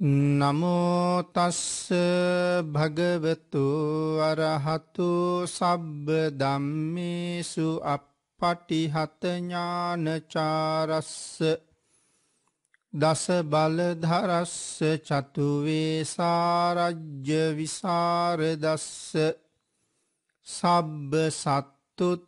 නමෝතස්ස භගවතු අරහතු සබ්බ දම්මේසු අපපටිහතඥානචාරස්ස දස බලධරස්ස චතුවේසාරජ්‍ය විසාරදස්ස සබ්බ සත්තුත්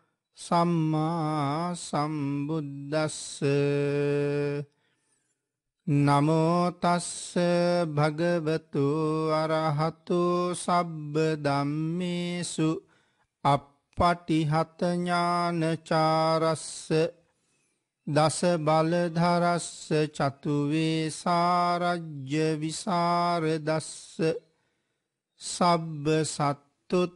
සම්මා සම්බුද්දස්ස නමෝතස්ස භගවතු අරහතු සබ්බ දම්මේසු අපපටිහතඥානචාරස්ස දස බලධරස්ස චතුවේ සාරජ්‍ය විසාරදස්ස සබ්බ සත්තුත්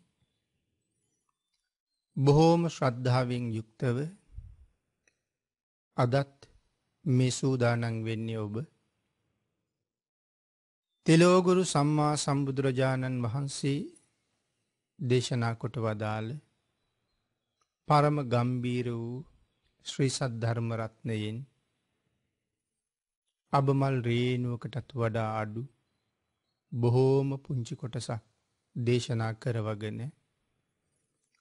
බොහෝම ශ්‍රද්ධාවෙන් යුක්තව අදත් මේ සූදානන් වෙන්නේ ඔබ තෙලෝගුරු සම්මා සම්බුදුරජාණන් වහන්සේ දේශනා කොට වදාළ පරම ගම්බීර වූ ශ්‍රී සද්ධර්මරත්නයෙන් අබමල් රේනුවකටත් වඩා අඩු බොහෝම පුංචි කොටසක් දේශනා කරවගෙන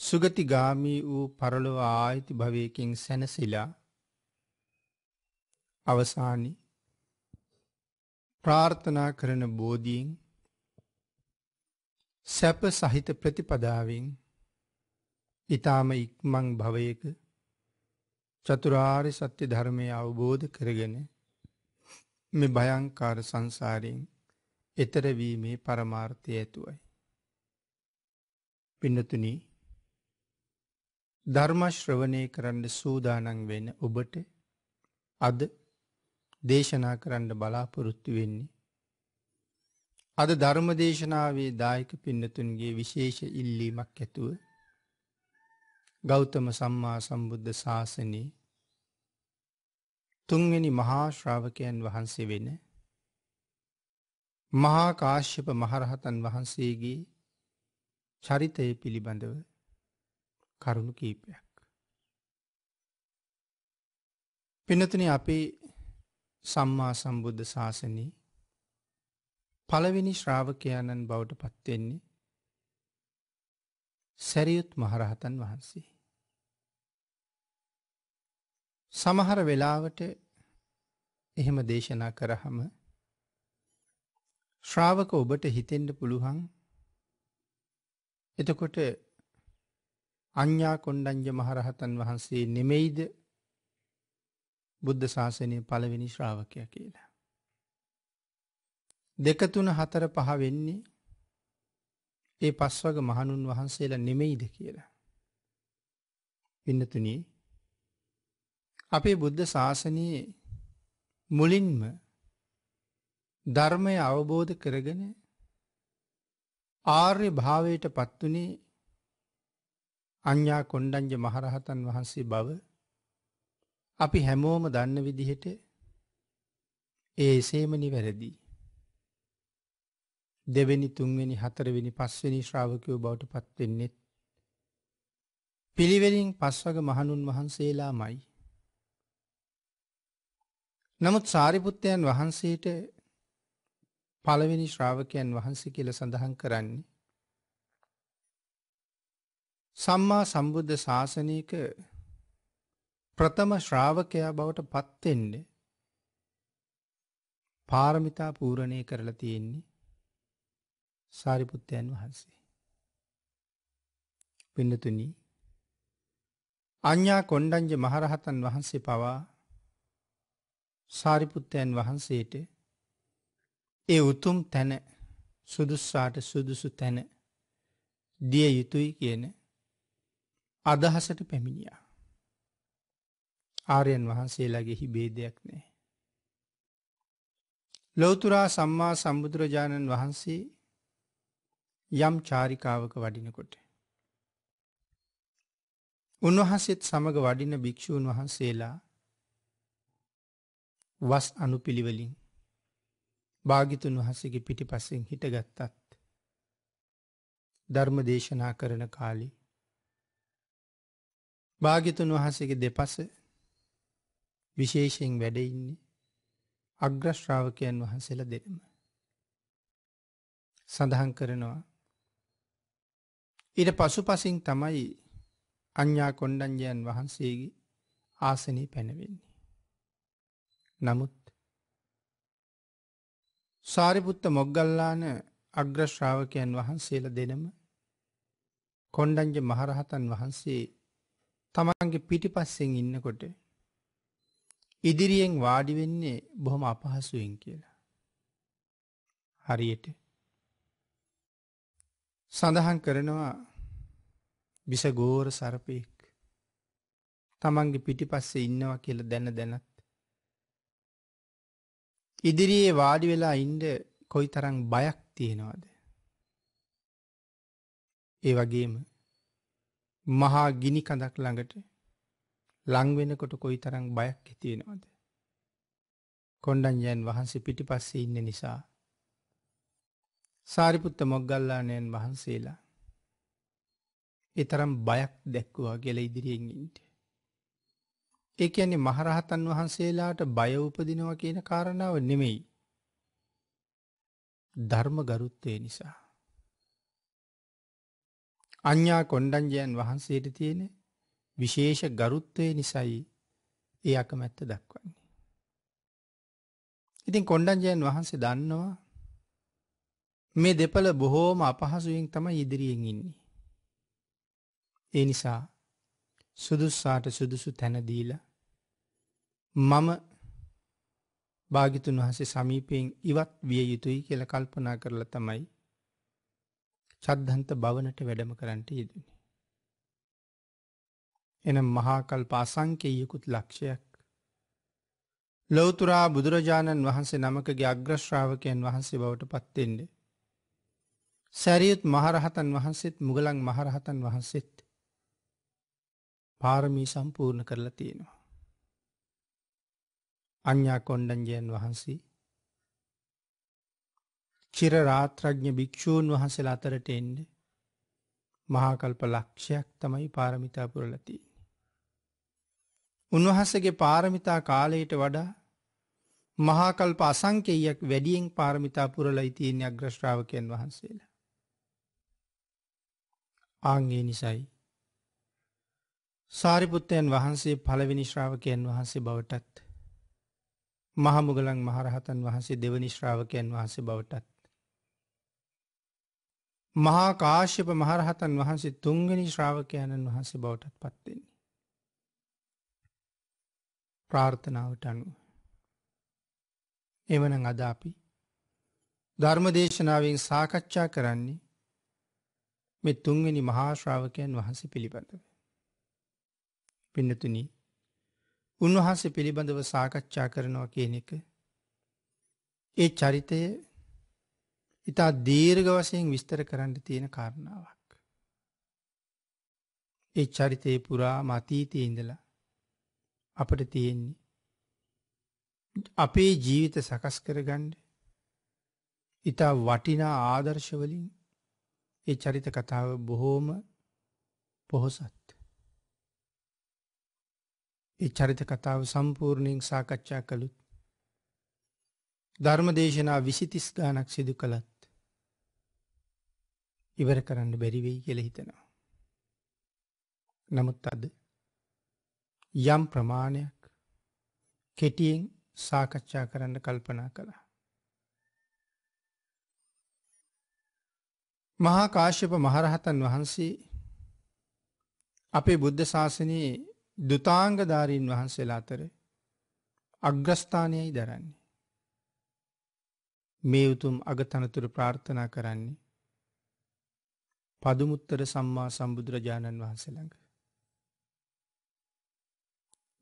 සුගතිගාමී වූ පරලොව ආයිති භවයකින් සැනසිලා අවසානි ප්‍රාර්ථනා කරන බෝධීන් සැප සහිත ප්‍රතිපදාවෙන් ඉතාම ඉක්මං භවයක චතුරාරි සත්‍ය ධර්මය අවබෝධ කරගෙන මෙ භයංකාර සංසාරයෙන් එතරවීමේ පරමාර්ථය ඇතුවයි. පින්නතුනී ධර්මශ්‍රවනය කරන්න සූදානන් වෙන ඔබට අද දේශනා කරන්න බලාපොරොත්තු වෙන්නේ. අද ධර්මදේශනාවේ දායක පින්නතුන්ගේ විශේෂ ඉල්ලීමක් ඇතුව ගෞතම සම්මා සම්බුද්ධ ශාසනයේ තුන්වෙනි මහාශ්‍රාවකයන් වහන්සේ වෙන මහාකාශ්‍යප මහරහතන් වහන්සේගේ චරිතය පිළිබඳව කරුණු කීපයක්. පිනතුන අපේ සම්මා සම්බුද්ධ ශාසනී පළවෙනි ශ්‍රාවකයාණන් බවට පත්වෙන්නේ සැරියුත් මහරහතන් වහන්සේ. සමහර වෙලාවට එහෙම දේශනා කරහම ශ්‍රාවක ඔබට හිතෙන්ට පුළුවන් එතකොට අඥ්ඥා කොණ්ඩංජ මහරහතන් වහන්සේ නෙමෙයිද බුද්ධ ශාසනය පළවෙනි ශ්‍රාවකය කියලා. දෙකතුන හතර පහ වෙන්නේ ඒ පස්වග මහණුන් වහන්සේලා නෙමෙයිද කියලා. පින්නතුනේ අපේ බුද්ධ ශාසනයේ මුලින්ම ධර්මය අවබෝධ කරගෙන ආර්ය භාවයට පත්වනේ අඥ්ඥා කොණ්ඩංජ මහරහතන් වහන්සේ බව අපි හැමෝම දන්න විදිහට ඒ සේමනි වැරදි. දෙවැනි තුන්වෙනි හතරවෙනි පස්වෙනි ශ්‍රාවකයෝ බවට පත්වෙන්නෙත්. පිළිවෙලින් පස්වග මහණුන් වහන්සේලා මයි. නමුත් සාරිපුත්තයන් වහන්සේට පළවෙනි ශ්‍රාවකයන් වහන්සේ කියල සඳහන් කරන්නේ සම්මා සම්බුද්ධ ශාසනයක ප්‍රථම ශ්‍රාවකයා බවට පත්තෙන්ඩ පාරමිතා පූරණය කරලා තියෙන්නේ සාරිපුත්තයන් වහන්සේ. පින්නතුන අඥ්ඥා කොණ්ඩංජ මහරහතන් වහන්සේ පවා සාරිපුත්තයන් වහන්සේට ඒ උතුම් තැන සුදුස්සාට සුදුසු තැන දිය යුතුයි කියන අදහසට පැමිණියා. ආරයන් වහන්සේලාගෙහි බේදයක් නෑ. ලොවතුරා සම්මා සම්බුදුරජාණන් වහන්සේ යම් චාරිකාවක වඩිනකොට. උන්වහන්සේත් සමඟ වඩින භික්‍ෂූන් වහන්සේලා වස් අනුපිළිවලින් භාගිතුන් වහසගේ පිටි පස්සෙන් හිටගත්තත් ධර්ම දේශනා කරන කාලි භාගිතුන් වහසගේ දෙපස විශේෂයෙන් වැඩඉන්නේ අග්‍රශ්‍රාවකයන් වහන්සේල දෙනම. සඳහන් කරනවා. ඉට පසු පසින් තමයි අඥ්ඥා කොණ්ඩංජයන් වහන්සේගේ ආසනී පැනවෙන්නේ. නමුත් සාරිපුත්ත මොග්ගල්ලාන අග්‍රශ්‍රාවකයන් වහන්සේල දෙනම කොණ්ඩංජ මහරහතන් වහන්සේ තමන්ගේ පිටිපස්සෙන් ඉන්නකොට ඉදිරියෙන් වාඩි වෙන්නේ බොහොම අපහසුවෙන් කියලා. හරියට සඳහන් කරනවා විසගෝර සරපයෙක් තමන්ගේ පිටිපස්සේ ඉන්නවා කියල දැන දැනත්. ඉදිරියේ වාඩි වෙලා ඉන්ඩ කොයි තරං බයක් තියෙනවාද. ඒ වගේම මහා ගිනි කඳක් ළඟට ලංවෙනකොට කොයි තරං බයක් ඇතියෙනවාද. කොන්්ඩංජයන් වහන්සේ පිටි පස්සේ ඉන්න නිසා. සාරිපුත්ත මොග්ගල්ලානයන් වහන්සේලා. එතරම් බයක් දැක්වවා ගෙල ඉදිරියෙන්ගින්ට. ඒ කියන්නේ මහරහතන් වහන්සේලාට බය උපදිනවා කියන කාරණාව නෙමෙයි. ධර්ම ගරුත්තය නිසා. අඥ්ඥා කොණ්ඩංජයන් වහන්සේට තියෙන විශේෂ ගරුත්වය නිසයි ඒ අකමැත්ත දක්වන්නේ. ඉතින් කොණ්ඩංජයන් වහන්සේ දන්නවා මේ දෙපළ බොහෝම අපහසුවෙන් තම ඉදිරියෙන් ඉන්නේ. ඒ නිසා සුදුස්සාට සුදුසු තැනදීල මම භාගිතුන් වහසේ සමීපයෙන් ඉවත් විය යුතුයි කියල කල්පනා කරලා තමයි සද්ධන්ත භවනට වැඩම කරන්නට යෙදනි. එනම් මහාකල් පාසංකේයකුත් ලක්ෂයක්. ලොවතුරා බුදුරජාණන් වහන්සේ නමකගේ අග්‍රශ්‍රාවකයන් වහන්සේ බවට පත්තෙන්නේ. සැරියුත් මහරහතන් වහන්සේත් මුගලන් මහරහතන් වහන්සේත් පාරමී සම්පූර්ණ කරලා තියෙනවා. අඥ්ඥා කොණ්ඩංජයන් වහන්සේ චිර රාත්‍රඥ භික්‍ෂූන් වහන්සේලා අතරට එන්න මහාකල්ප ලක්ෂයක් තමයි පාරමිතා පුරලතිී. උන්වහසගේ පාරමිතා කාලයට වඩා මහාකල්ප අසංකෙයක් වැඩියෙන් පාරමිතා පුරල ඉතියෙන් අග්‍රශ්‍රාවකයන් වහන්සේලා. ආංගේ නිසයි. සාරිපුත්තයන් වහන්සේ පළවෙනි ශ්‍රාවකයන් වහන්සේ බවටත්. මහමුගලන් මහරහතන් වහන්සේ දෙවනි ශ්‍රාවකයන් වහන්සේ බවටත්. මහා කාශ්‍යප මහරහතන් වහන්සේ තුන්ගනි ශ්‍රාවකයණන් වහන්සේ බවටත් පත්වෙන්නේ. ප්‍රාර්ථනාවට අනුව. එමන අද අපි ධර්මදේශනාවෙන් සාකච්ඡා කරන්නේ මෙ තුන්ගනි මහාශ්‍රාවකයන් වහන්සේ පිළිබඳව. පින්නතුනි උන්වහන්සේ පිළිබඳව සාකච්ඡා කරනවා කියන එක ඒ චරිතය ඉතා දීර්ඝ වශයෙන් විස්තර කරන්න තියෙන කරණාවක්. ඒ චරිතය පුරා මතීතය ඉඳලා අපට තියෙන්නේ. අපේ ජීවිත සකස් කරගණ්ඩ ඉතා වටිනා ආදර්ශවලින් ඒ චරිත කතාව බොහෝම පොහොසත්. ඒ චරිත කතාව සම්පූර්ණයෙන් සාකච්ඡා කළුත් ධර්ම දේශනා විසිතිස් ගානක් සිදු කළත් ඉවර කරන්න බැරි වෙයි කියලා හිතනවා. නමුත් අද යම් ප්‍රමාණයක් කෙටියෙන් සාකච්ඡා කරන්න කල්පනා කළා. මහා කාශ්‍යප මහරහතන් වහන්සේ අපේ බුද්ධ ශාසනයේ දුතාංගධාරීන් වහන්සේලා අතර අග්‍රස්ථානයයි දරන්නේ. මේ උතුම් අගතනතුරු ප්‍රාර්ථනා කරන්නේ පදුමුත්තර සම්මා සම්බුදුරජාණන් වහන්සළඟ.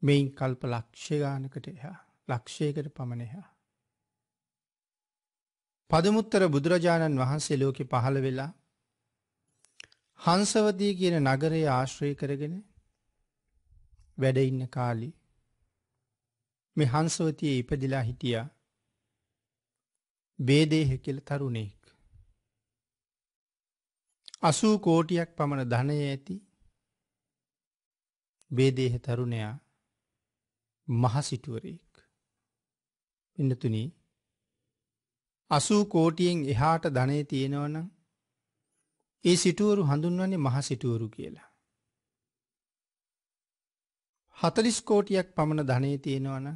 මෙයින් කල්ප ලක්ෂගානකට එහා ලක්ෂයකට පමණෙහා. පදමුත්තර බුදුරජාණන් වහන්සේ ලෝකෙ පහළ වෙලා හංසවදී කියන නගරයේ ආශ්‍රය කරගෙන වැඩඉන්න කාලි මේ හංසවතියේ ඉපදිලා හිටියා බේදේහ කියල තරුණෙක්. අසූ කෝටියක් පමණ ධනය ඇති බේදේහ තරුණයා මහසිටුවරයෙක් ඉන්නතුන අසූ කෝටියෙන් එහාට ධනය තියෙනවන ඒ සිටුවරු හඳුන්වන්නේ මහසිටුවරු කියලා. හතලිස් කෝටියක් පමණ ධනය තියෙනවන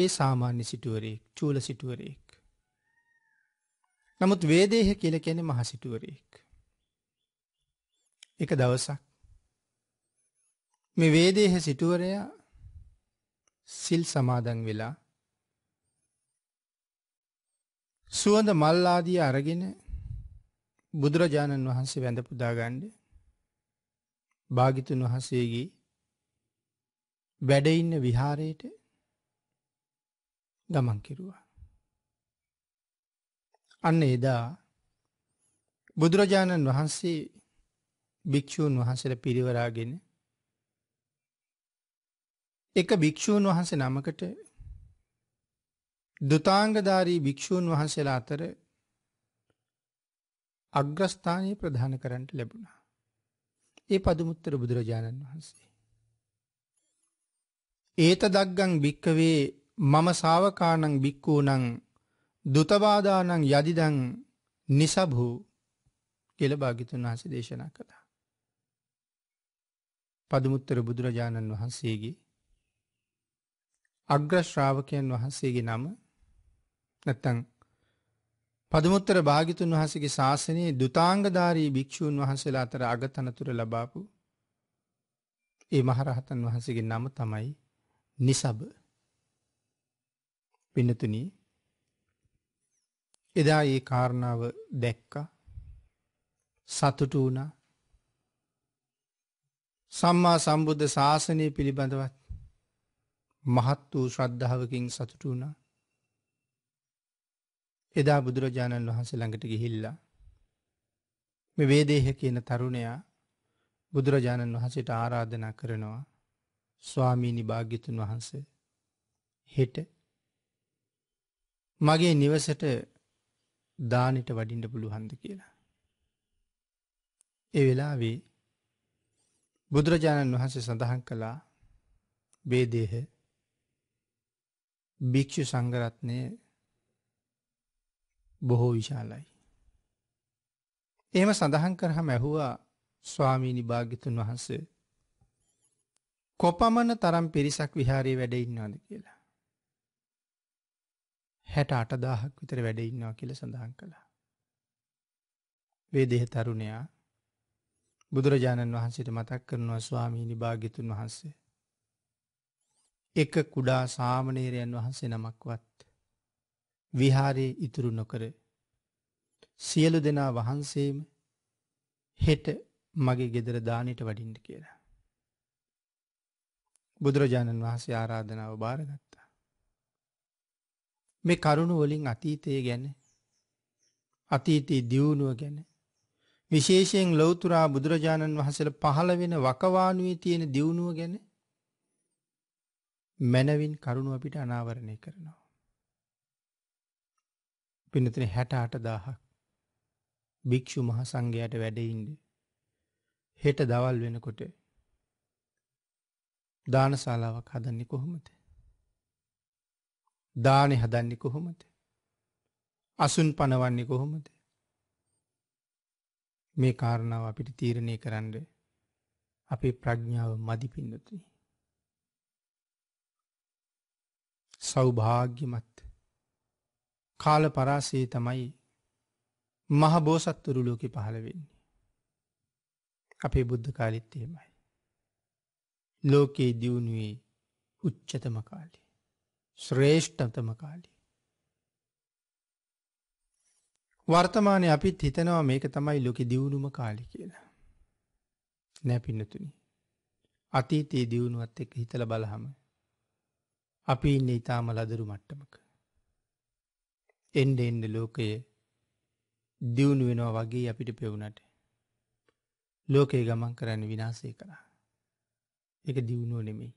ඒ සාමාන්‍ය සිටුවරයෙක් චූල සිටුවරයෙක් නමුත් වේදේහ කියල කැනෙ මහසිටුවරයෙක්. එක දවසක් මේ වේදේහ සිටුවරයා සිල් සමාදන් වෙලා සුවඳ මල්ලාදී අරගෙන බුදුරජාණන් වහන්සේ වැඳ පුදාගණ්ඩ භාගිතුන් වහන්සේගේ වැඩඉන්න විහාරයට ගමන් කිරුවා. අන්න එදා බුදුරජාණන් වහන්සේ භික්‍ෂූන් වහන්සට පිරිවරාගෙන එක භික්‍ෂූන් වහන්සේ නමකට දුතාංගධාරී භික්‍ෂූන් වහන්සේලා අතර අග්‍රස්ථානය ප්‍රධාන කරන්නට ලැබුණා. ඒ පදුමුත්තර බුදුරජාණන් වහන්සේ. ඒත දක්ගං භික්කවේ මම සාවකානං භික්කූනං දුතවාදානං යදිදං නිසභූ කෙල භාගිතුන් වහස දේශනා කළා. පදමුත්තර බුදුරජාණන් වහන්සේගේ අග්‍රශ්‍රාවකයන් වහන්සේගේ නම නැත්තං පදමුත්තර භාගිතුන් වහසගේ ශාසනයේ දුතාංගධාරී භික්‍ෂූන් වහන්සේලා අතර අගතනතුර ලබාපු ඒ මහරහතන් වහන්සේගේ නම තමයි නිසබ පිනතුනී එදා ඒ කාරණාව දැක්කා සතුටු වුණා සම්මා සම්බුද්ධ ශාසනය පිළිබඳවත් මහත් වූ ශ්‍රද්ධාවකින් සතුටු වුණා එදා බුදුරජාණන් වහන්සේ ළඟට ගිහිල්ලා මෙ වේදේහ කියන තරුණයා බුදුරජාණන් වහන්සේට ආරාධනා කරනවා ස්වාමීනි භාග්‍යතුන් වහන්ස හෙට මගේ නිවසට දානට වඩින්ට පුළුහන්ද කියලා. ඒ වෙලාවේ බුදුරජාණන් වහන්සේ සඳහන් කළා බේදේහ භික්‍ෂු සංගරත්නය බොහෝ විශාලයි. එහෙම සඳහන් කරහම ඇහුවා ස්වාමීනි භාගිතුන් වහන්සේ කොපමණ තරම් පිරිසක් විහාරයේ වැඩඉන්නවාද කියලා. හැට අටදාහක් විතර වැඩ ඉන්නවා කියල සඳහන් කළා. වේදෙහ තරුණයා බුදුරජාණන් වහන්සේට මතක් කරනවා ස්වාමීනි භාගිතුන් වහන්සේ. එක කුඩා සාමනේරයන් වහන්සේ නමක්වත් විහාරයේ ඉතුරු නොකර සියලු දෙනා වහන්සේම හෙට මගේ ගෙදර දානයට වඩින්ට කියලා. බුදුරජාණන් වහන්සේ ආරාධනාව භාරගත්. මේ කරුණු වලින් අතීතය ගැන අතීතයේ දියුණුව ගැන විශේෂයෙන් ලෞතුරා බුදුරජාණන් වහන්සේල පහළ වෙන වකවානුවේ තියෙන දියුණුව ගැන මැනවින් කරුණු අපිට අනාවරණය කරනවා. පිනතින හැට අටදාහක් භික්‍ෂු මහ සංඝයට වැඩයින්ඩ හෙට දවල් වෙනකොට දානශාලාවක් හදන්නේ කොහොමද දානෙ හදන්නේ කොහොමද. අසුන් පනවන්නේ කොහොමද. මේ කාරණාව අපිට තීරණය කරන්න අපේ ප්‍රඥාව මදි පින්නතුයි. සෞභාග්‍යමත් කාල පරාසේ තමයි මහ බෝසත්තුරු ලෝක පහළ වෙන්නේ. අපේ බුද්ධ කාලිත්තේමයි. ලෝකයේ දියුණුවේ උච්චතම කාලේ. ශ්‍රේෂ්ඨතම කාලය. වර්තමානය අපිත් හිතනවා මේක තමයි ලොකෙ දියුණුම කාලි කියලා. නැපින්නතුනි. අතීතයේ දියුණුවත් එක් හිතල බලහම. අපි ඉන්න ඉතාම ලදරු මට්ටමක. එන්ඩ එන්ඩ ලෝකය දියුණු වෙනවා වගේ අපිට පෙවුණට. ලෝකයේ ගමන් කරන්න විනාසය කරා. එක දියුණුව නෙමෙයි.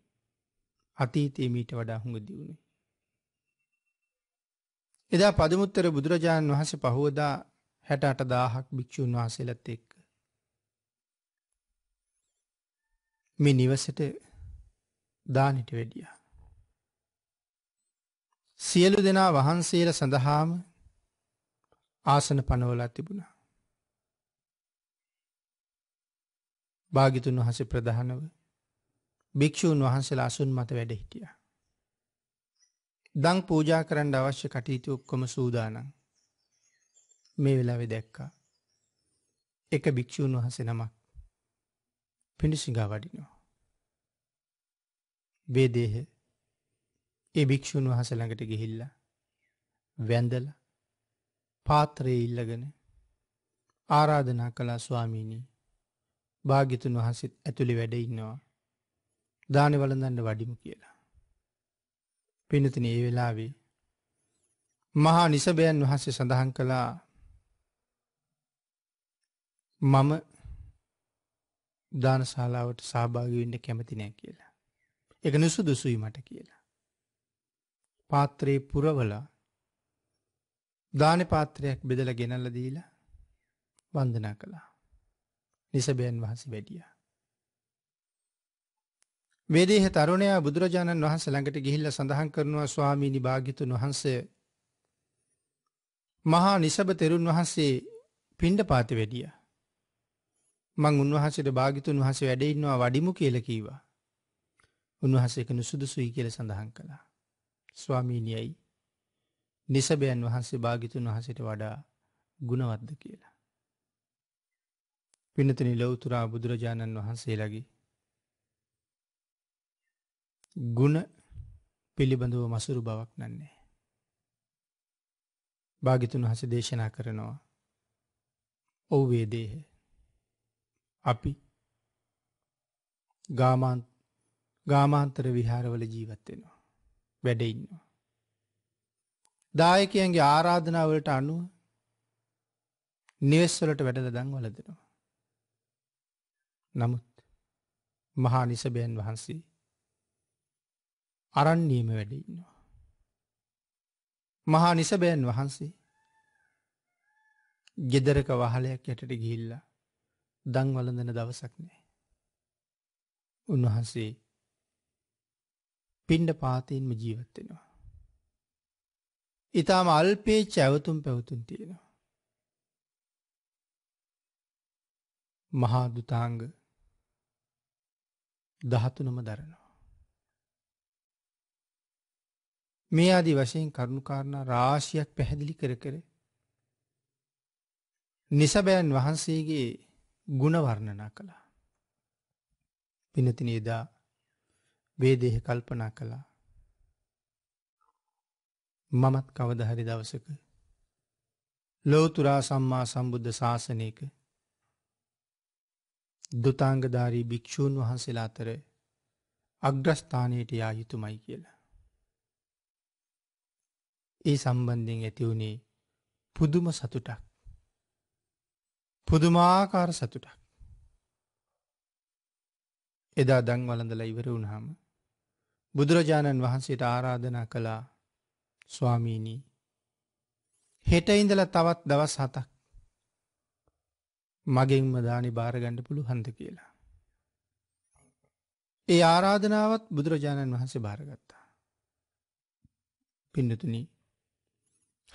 අතීතයේ මීට වඩා හුඟ දියුණේ. එදා පදමුත්තර බුදුරජාණන් වහන්සේ පහුවදා හැට අටදාහක් භික්‍ෂූන් වහසේලත් එක්ක. මේ නිවසට දානට වැඩිය. සියලු දෙනා වහන්සේල සඳහාම ආසන පනවලා තිබුණා. භාගිතුන් වහස ප්‍රධානව භික්‍ෂූන් වහන්සේලා අසුන් මත වැඩ හිටියා. දං පූජා කරන්න අවශ්‍ය කටයුතු ඔක්කොම සූදානම් මේ වෙලාවෙ දැක්කා එක භික්‍ෂූන් වහස නමක් පිඩිසිඟා වඩිනවා බේදේහ ඒ භික්‍ෂූන් වහස ළඟට ගිහිල්ල වැඳල පාත්‍රයේ ඉල්ලගෙන ආරාධනා කළා ස්වාමීණී භාගිතුන් වහන්සත් ඇතුළි වැඩඉන්නවා දානවලඳන්න වඩිමු කියලා. පිනතින ඒ වෙලාවේ. මහා නිසභයන් වහන්සේ සඳහන් කළා මම දානශාලාවට සහභාගවෙන්න කැමතිනෑ කියලා. එක නුසු දුසුයි මට කියලා. පාත්‍රයේ පුරවල දාන පාත්‍රයක් බෙදල ගෙනල්ල දීලා වන්දනා කළා. නිසබයන් වහස වැඩියා. මේ දේහ තරුණයා බුදුරජාණන් වහන්සේ ළඟට ගිහිල්ලා සඳහන් කරනවා ස්වාමීනි භාග්‍යතුන් වහන්සේ මහා නිසබ තෙරුන් වහන්සේ පිණ්ඩපාත වැඩියා. මං උන්වහන්සේට භාග්‍යතුන් වහන්සේ වැඩ ඉන්නවා වඩිමු කියලා කීවා. උන්වහන්සේ කෙනු සුදුසුයි කියලා සඳහන් කළා. ස්වාමීනියයි නිසබයන් වහන්සේ භාගිතුන් වහසට වඩා ගුණවද්ද කියලා. පිනතනි ලොවතුරා බුදුරජාණන් වහන්සේලාගේ ගුණ පිළිබඳව මසුරු බවක් නන්නේ. භාගිතුන් හස දේශනා කරනවා ඔව් වේදේහ අපි ගාමාන්තර විහාරවල ජීවත්වෙනවා වැඩඉන්නවා. දායකයන්ගේ ආරාධනාවලට අනුව නිවෙස්වලට වැඩද දංවලදෙනවා. නමුත් මහා නිසබයන් වහන්සේ අරන්නේම වැඩ ඉන්නවා. මහා නිසබයන් වහන්සේ ගෙදරක වහලයක් යටට ගිහිල්ලා දංවලඳන දවසක් නෑ. උන්වහන්සේ පින්ඩ පාතයෙන්ම ජීවත්වෙනවා. ඉතාම අල්පේ චැවතුම් පැවතුන් තියෙනවා. මහාදුතාංග දහතුනම දරනවා. මේ අදි වශයෙන් කරුණුකාරණා රාශියක් පැහැදිලි කර කර නිසබෑන් වහන්සේගේ ගුණවර්ණනා කළා. පිනතින එදා වේදේහ කල්පනා කළා. මමත් කවදහරි දවසක ලෝතුරා සම්මා සම්බුද්ධ ශාසනයක දුතාංගධාරී භික්‍ෂූන් වහන්සේලා අතර අග්‍රස්ථානයට යා යුතුමයි කියලා. ඒ සම්බන්ධයෙන් ඇති වුණේ පුදුම සතුටක් පුදුමාකාර සතුටක් එදා දංවලඳල ඉවර වුණහම බුදුරජාණන් වහන්සේට ආරාධනා කළා ස්වාමීණී හෙට ඉඳල තවත් දවස් හතක් මගෙන්ම දානි භාරගණ්ඩ පුළුහන්ද කියලා. ඒ ආරාධනාවත් බුදුරජාණන් වහන්සේ භාරගත්තා. පින්නතුනී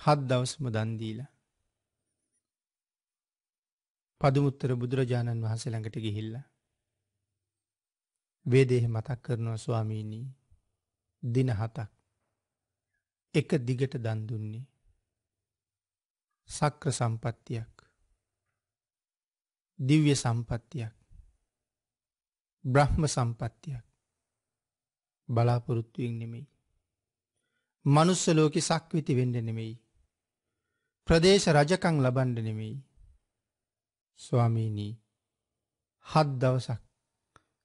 හත් දවසම දන්දීලා. පදුමුත්තර බුදුරජාණන් වහන්සේ ළඟට ගිහිල්ල. වේදේහ මතක් කරනවා ස්වාමීණී දින හතක් එක දිගට දන්දුන්නේ. සක්‍ර සම්පත්තියක් දිව්‍ය සම්පත්තියක් බ්‍රහ්ම සම්පත්තියක් බලාපොරොත්තුවෙන් නෙමෙයි. මනුස්ස ලෝකෙ සක්විති වෙන්න නෙමෙයි. ප්‍රදේශ රජකං ලබන්ඩ නෙමෙයි. ස්වාමීනී හත් දවසක්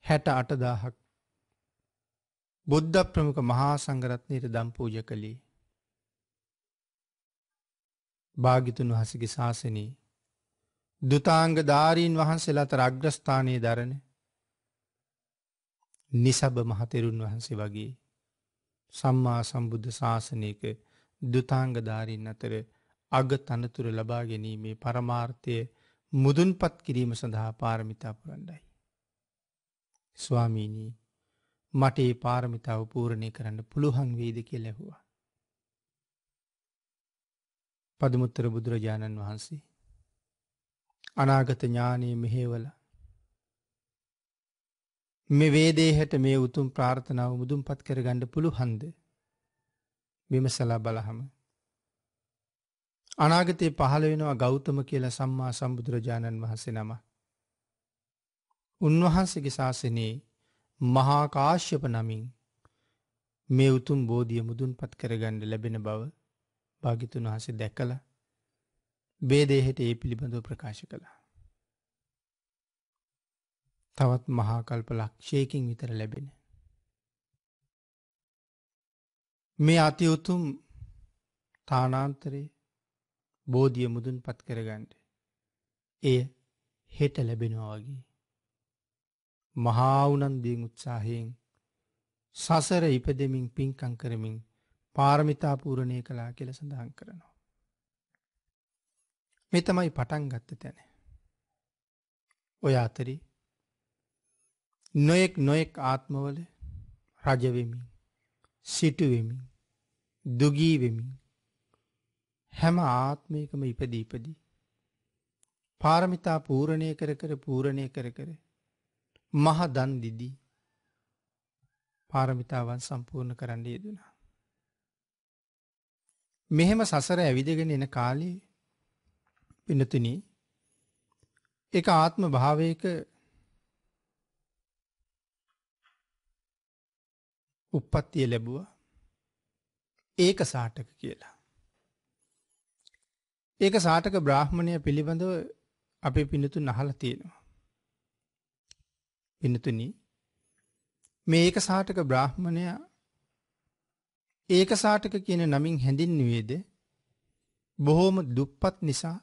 හැට අටදාහක් බුද්ධ ප්‍රමුඛ මහා සංගරත්නයට දම් පූජ කළේ. භාගිතුන් වහසගේ ශාසනී දුතාංග ධාරීන් වහන්සේලාත රග්‍රස්ථානය දරන නිසබ මහතෙරුන් වහන්සේ වගේ සම්මා සම්බුද්ධ ශාසනයක දුතාංගධාරීන් අතර අග තනතුර ලබා ගැනීමේ පරමාර්ථය මුදුන්පත් කිරීම සඳහා පාරමිතා පුරන්ඩයි. ස්වාමීනී මට ඒ පාරමිතාව පූරණය කරන්න පුළුහන් වේද කිය ලැහවා. පදමුත්තර බුදුරජාණන් වහන්සේ. අනාගත ඥානය මෙහේවල මෙ වේදේ හැට මේ උතුම් ප්‍රාර්ථනාව මුදුම් පත් කරගණඩ පුළුහන්ද විමසලා බලහම අනාගතයේ පහළ වෙනවා ගෞතම කියලා සම්මා සම්බුදුරජාණන් වහන්සේ නම. උන්වහන්සේගේ ශාසනයේ මහාකාශ්‍යප නමින් මේ උතුම් බෝධිය මුදුන් පත් කරගණ්ඩ ලැබෙන බව භාගිතුන් වහසේ දැකළ බේදේහෙට ඒ පිළිබඳව ප්‍රකාශ කළා. තවත් මහාකල්ප ලක්ෂයකින් විතර ලැබෙන. මේ අති උතුම් තානාන්තරයේ බෝධිය මුදුන් පත් කරගන්ට. එය හෙට ලැබෙනවා වගේ. මහාවුනන්දීන් උත්සාහයෙන් සසර ඉපදෙමින් පින්කං කරමින් පාරමිතා පූරණය කලා කියල සඳහන් කරනවා. මෙ තමයි පටන් ගත්ත තැන. ඔය අතරි නොයෙක් නොයෙක් ආත්මවල රජවෙමින් සිටුවෙමින් දුගීවෙමින් හැම ආත්මයකම ඉපදීපදී. පාරමිතා පූරණය කර කර පූරණය කර කර මහ දන් දිදී පාරමිතාවන් සම්පූර්ණ කරන්න යෙදනා. මෙහෙම සසර ඇවිදගෙන එන කාලේ පිනතුන එක ආත්ම භාවයක උප්පත්තිය ලැබුව ඒක සාටක කියලා. ඒක සාටක බ්‍රාහ්මණය පිළිබඳව අපේ පිනතුන් අහලා තියෙනවා. පිනතුනි මේ ඒක සාටක බ්‍රාහ්මණය ඒක සාටක කියන නමින් හැඳින්වේද බොහෝම දුප්පත් නිසා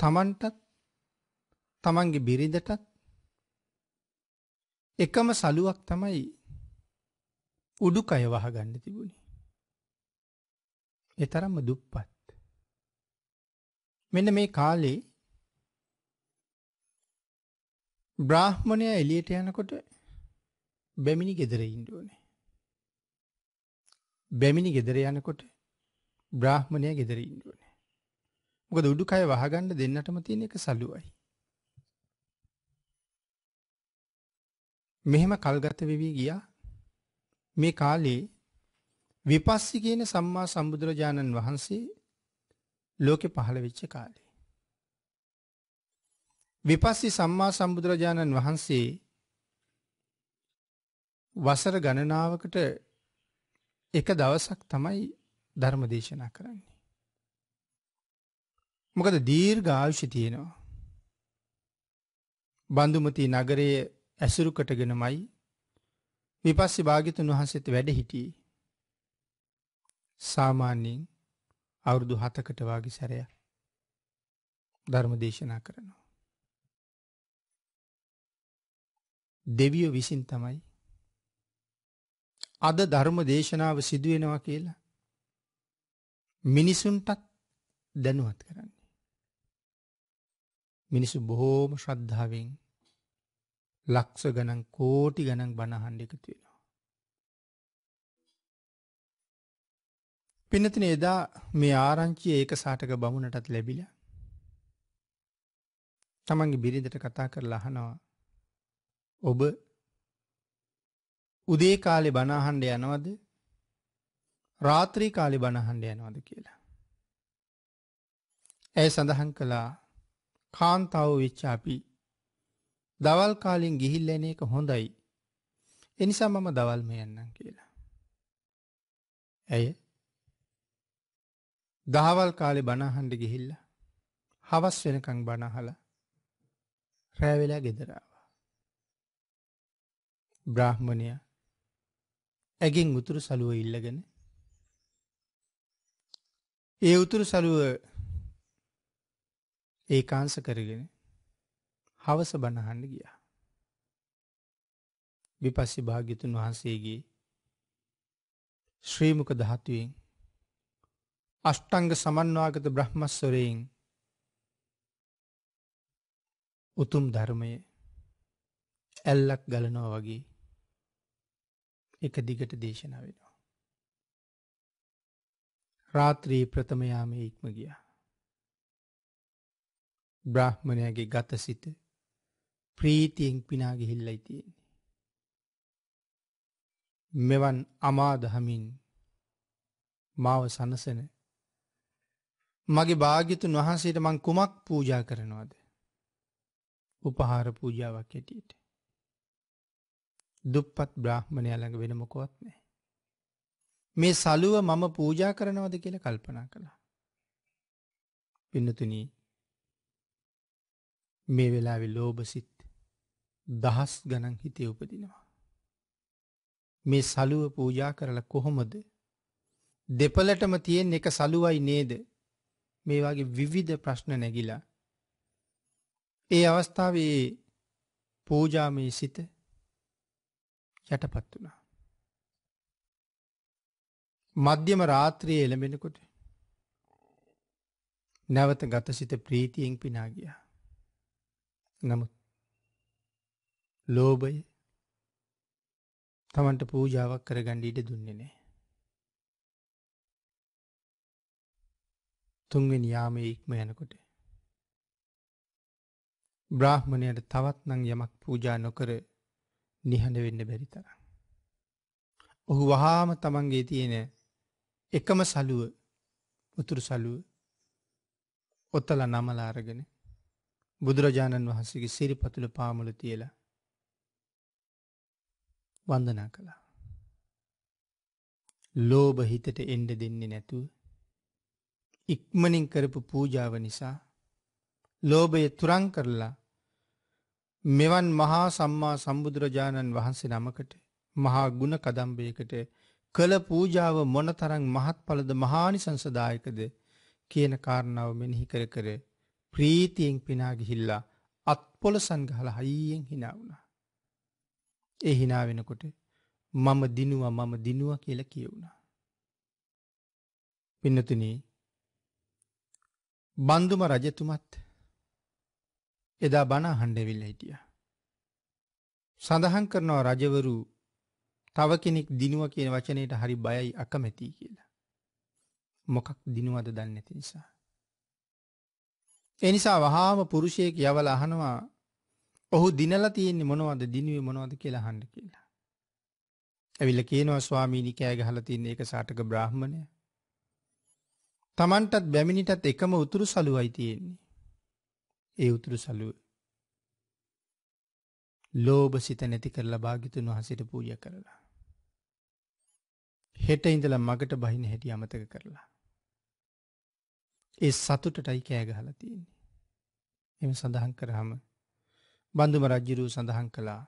තමන්ටත් තමන්ගේ බිරිඳටත් එකම සලුවක් තමයි උඩුකය වහගන්න තිබුණේ. ඒ තරම්ම දුප්පත්. මෙන්න මේ කාලේ බ්‍රාහ්මණයා එළියට යනකොට බැමිණි ගෙදර ඉන්න ඕනේ. බැමිණි ගෙදර යනකොට බ්‍රාහ්මණයා ගෙදර ඉන්න ඕනේ. මොකද උඩුකය වහගන්න දෙන්නටම තියෙන එක සලුවයි. මෙහෙම කල්ගත වෙවි ගියා. මේ කාලේ විපස්සී කියන සම්මා සම්බුදුරජාණන් වහන්සේ ලෝකෙ පහළ වෙච්ච කාලේ. විපස්සි සම්මා සම්බුදුරජාණන් වහන්සේ වසර ගණනාවකට එක දවසක් තමයි ධර්ම දේශනා කරන්නේ. මොකද දීර්ඝායුෂ තියෙනවා. බන්දුමති නගරයේ ඇසුරු කොටගෙනමයි විපස්සී භාග්‍යතුන් වහන්සේත් වැඩ සිටියේ. සාමාන්‍යයෙන් අවුරුදු හතකට වාගේ සැරයක් ධර්ම දේශනා කරනවා. දෙවියෝ විසින් තමයි අද ධර්ම දේශනාව සිදුවෙනවා කියලා මිනිසුන්ටත් දැනුවත් කරන්නේ. මිනිසු බොහෝම ශ්‍රද්ධාවෙන් ලක්ෂ ගණන් කෝටි ගණන් බණහන්ඩ එකතු වෙන. පිනතින එදා මේ ආරංචිය ඒක සාටක බමුණටත් ලැබිල තමන්ගේ බිරිඳට කතා කර ලහනවා ඔබ උදේ කාලෙ බනාහන්ඩ යනවද රාත්‍රී කාලි බණහන්ඩ යනවද කියලා. ඇය සඳහන් කළා කාන්තාව විච්චාපි දවල් කාලින් ගිහිල්ල එන එක හොඳයි එනිසා මම දවල්ම යන්නම් කියලා. ඇය දහවල් කාලෙ බණහන්ඩ ගිහිල්ල හවස් වෙනකං බණහල රෑවෙලා ගෙදරාව. බ්‍රාහ්මණය ඇගෙන් උතුරු සලුව ඉල්ලගෙන ඒ උතුරු සලුව ඒකාන්ස කරගෙන හවස බණහන්ඩ ගියා. විපස්සි භාග්‍යතුන් වහන්සේගේ ශ්‍රීමක දහත්තුවෙන් අෂ්ටංග සමන්වාගත බ්‍රහ්මස්වරයෙන් උතුම් ධර්මය ඇල්ලක් ගලනවා වගේ එක දිගට දේශනා වෙනවා. රාත්‍රී ප්‍රථමයාම ඉක්ම ගිය. බ්‍රහ්මණයගේ ගත සිත ප්‍රීතියෙන් පිනාගිහිල්ලයි තියෙන්නේ. මෙවන් අමාදහමින් මාව සනසන මගේ භාගිතුන් වහන්සේට මං කුමක් පූජා කරනවාද. උපහාර පූජාවක් ඇටියට. දුප්පත් බ්‍රහ්මණය ළඟ වෙන මොකොත් නෑ. මේ සලුව මම පූජා කරනවද කියල කල්පනා කළා. පින්නතුන මේ වෙලාවෙ ලෝබසිත් දහස් ගණන් හිතය උපදිනවා. මේ සලුව පූජා කරලා කොහොමද දෙපලටම තියෙන් එක සලුවයි නේද මේ වගේ විවිධ ප්‍රශ්න නැගිලා ඒ අවස්ථාවේ පූජාමය සිත යටපත් වුණා. මධ්‍යම රාත්‍රිය එළඹෙනකොට නැවත ගතසිත ප්‍රීතියෙන් පිනා ගියා. නමුත් ලෝභය තමන්ට පූජාවක් කරගන්න ඉඩ දුන්නේ නෑ. තුන්වෙනි යාමේ ඉක්ම යනකොට. බ්‍රාහ්මණයට තවත් නං යමක් පූජා නොකර නිහඬ වෙන්න බැරි තරම්. ඔහු වහාම තමන්ගේ තියෙන එකම සලුව උතුරු සලුව ඔත්තල නමලාරගෙන බුදුරජාණන් වහන්සේගේ සිරිපතුල පාමුල තියලා වන්දනා කළා. ලෝභ හිතට එන්ඩ දෙන්නේ නැතුව ඉක්මනින් කරපු පූජාව නිසා ලෝභය තුරං කරලා මෙවන් මහා සම්මා සම්බුදුරජාණන් වහන්සේ නමකට මහා ගුණ කදම්බයකට කළ පූජාව මොනතරං මහත්ඵලද මහානි සංසදායකද කියන කාරණාව මෙනෙහි කර කර ප්‍රීතියෙන් පිනාගිහිල්ලා අත්පොල සංගහල හයියෙන් හිනා වුණා. ඒ හිනා වෙනකොට මම දිනුව මම දිනුව කියලා කියවුණා. පින්නතුනී බන්දුම රජතුමත් එදා බණ හණ්ඩවිල්ල හිටිය. සඳහන් කරනවා රජවරු තව කෙනෙක් දිනුව කියන වචනයට හරි බයයි අකමැතිී කියලා. මොකක් දිනුවද දන්නැති නිසා. එනිසා වහාම පුරුෂයක යවල අහනවා ඔහු දිනල තියෙන්නේ මොනවද දිනුවේ මොනවද කියලා හඬ කියලා. ඇවිල්ල කියනවා ස්වාමීනි කෑගහල තින්නේ එක සාටක බ්‍රහ්මණය තමන්ටත් බැමිණිටත් එකම උතුරු සලුවයි තියෙන්නේ. ඒ උතුරු සලුව. ලෝභ සිත නැති කරලා භාගිතුන් වහසට පූජ කරලා. හෙට ඉඳලා මගට බහින හැටි අමතක කරලා. ඒ සතුටටයි කෑගහලා තියෙන්නේ. එම සඳහන් කරහම බඳුම රජ්ජිරූ සඳහන් කළා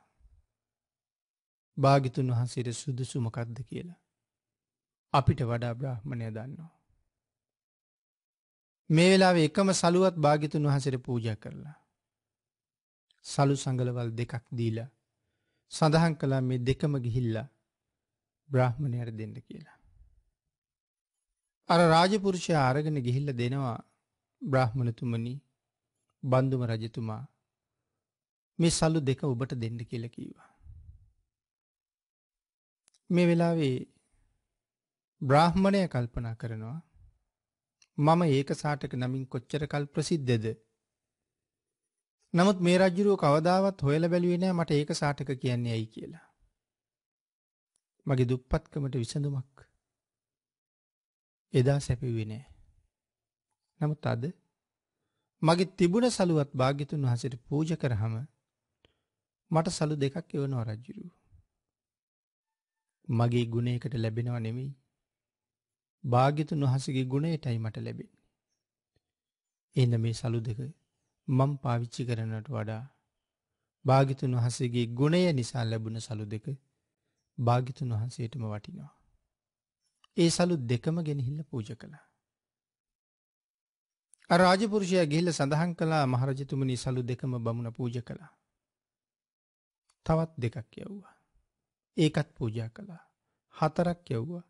භාගිතුන් වහන්සේට සුදුසුමකක්ද කියලා. අපිට වඩා බ්‍රහ්මණය දන්නවා. මේ වෙලාවේ එකම සලුවත් භාගිතුන් වහන්සේට පූජා කරලා. සලු සංගලවල් දෙකක් දීලා සඳහන් කළා මේ දෙකම ගිහිල්ලා බ්‍රාහ්මණයට දෙන්න කියලා. අර රාජපුරුෂය අරගෙන ගිහිල්ල දෙනවා බ්‍රාහ්මණතුමනි බන්දුම රජතුමා මේ සල්ලු දෙක ඔබට දෙන්න කියල කීවා. මේ වෙලාවේ බ්‍රාහ්මණය කල්පනා කරනවා මම ඒක සාටක නමින් කොච්චරකල් ප්‍රසිද්ධද. නමුත් මේ රජ්ජුරුව කවදාවත් හොයල බැලුවෙනෑ මට ඒක සාටක කියන්නේ ඇයි කියලා. මගේ දුප්පත්කමට විසඳුමක් එදා සැපිවෙනෑ. නමුත් අද මගේ තිබුණ සලුවත් භාගිතුන් වහසට පූජ කරහම මට සලු දෙකක් එවනවා රජ්ජුරුව. මගේ ගුණයකට ලැබෙනව නෙමෙයි භාගිතුන් වහසගේ ගුණයටයි මට ලැබෙන්නේ. එන්න මේ සලු දෙක මම් පාවිච්චි කරනට වඩා භාගිතුන් වහසගේ ගුණය නිසා ලැබුණ සලු දෙක භාගිතුන් වහන්සේටම වටිනවා. ඒ සලු දෙකම ගෙනහිල්ල පූජ කළා. රාජපුරුෂය ගිහිල්ල සඳහන් කලා මහරජතුමනි සලු දෙකම බමුණ පූජ කළා. තවත් දෙකක් යව්වා. ඒකත් පූජා කළා. හතරක් යව්වා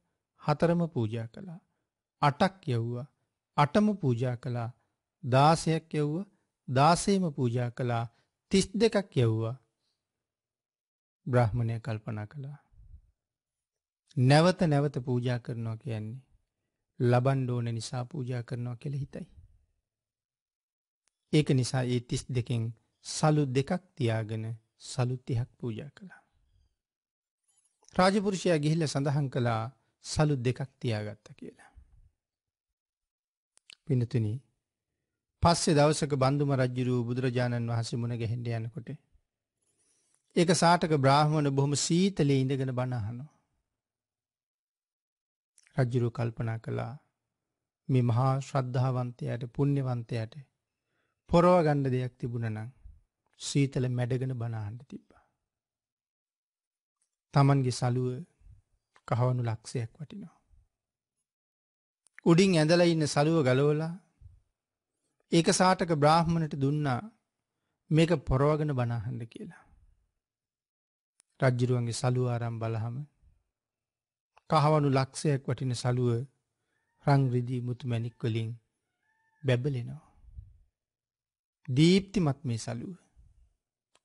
හතරම පූජා කළා. අටක් යව්වා අටම පූජා කළා දාසයක් යව්ව දාසේම පූජා කළා තිස් දෙකක් යව්වා බ්‍රහ්මණය කල්පනා කළා. නැවත නැවත පූජා කරනවා කියන්නේ ලබන්ඩෝන නිසා පූජා කරනවා කෙළ හිතයි. ඒක නිසා ඒ තිස් දෙකෙන් සලු දෙකක් තියාගෙන සලුත්තිහක් පූජා කළා. රාජපුරුෂයා ගිහිල්ල සඳහන් කළා සලු දෙකක් තියාගත්ත කියලා. පිනතුන පස්සේ දවසක බන්දුම රජ්ජුරූ බුදුරජාණන් වහසේ මුණ ගැහෙන්ඩ යනකොට. ඒක සාටක බ්‍රාහ්මණ බොහොම සීතලේ ඉඳගෙන බණහනෝ. රජ්ජුරු කල්පනා කළා මේ මහා ශ්‍රද්ධාවන්තයට පුුණ්්‍යවන්තයට පොරව ගණ්ඩ දෙයක් තිබුණනං සීතල මැඩගෙන බනාහන්ට තිබ්බා. තමන්ගේ සලුව කහවනු ලක්ෂයක් වටිනවා. උඩින් ඇඳල ඉන්න සලුව ගලෝලා ඒක සාටක බ්‍රාහ්මණට දුන්නා මේක පොරවගෙන බනාහන්න කියලා. රජ්ජිරුවන්ගේ සලුව ආරම් බලහම කහවනු ලක්ෂයක් වටින සලුව රංග්‍රදී මුතු මැනික්වලින් බැබලෙනවා. දීප්තිමත් මේ සලුව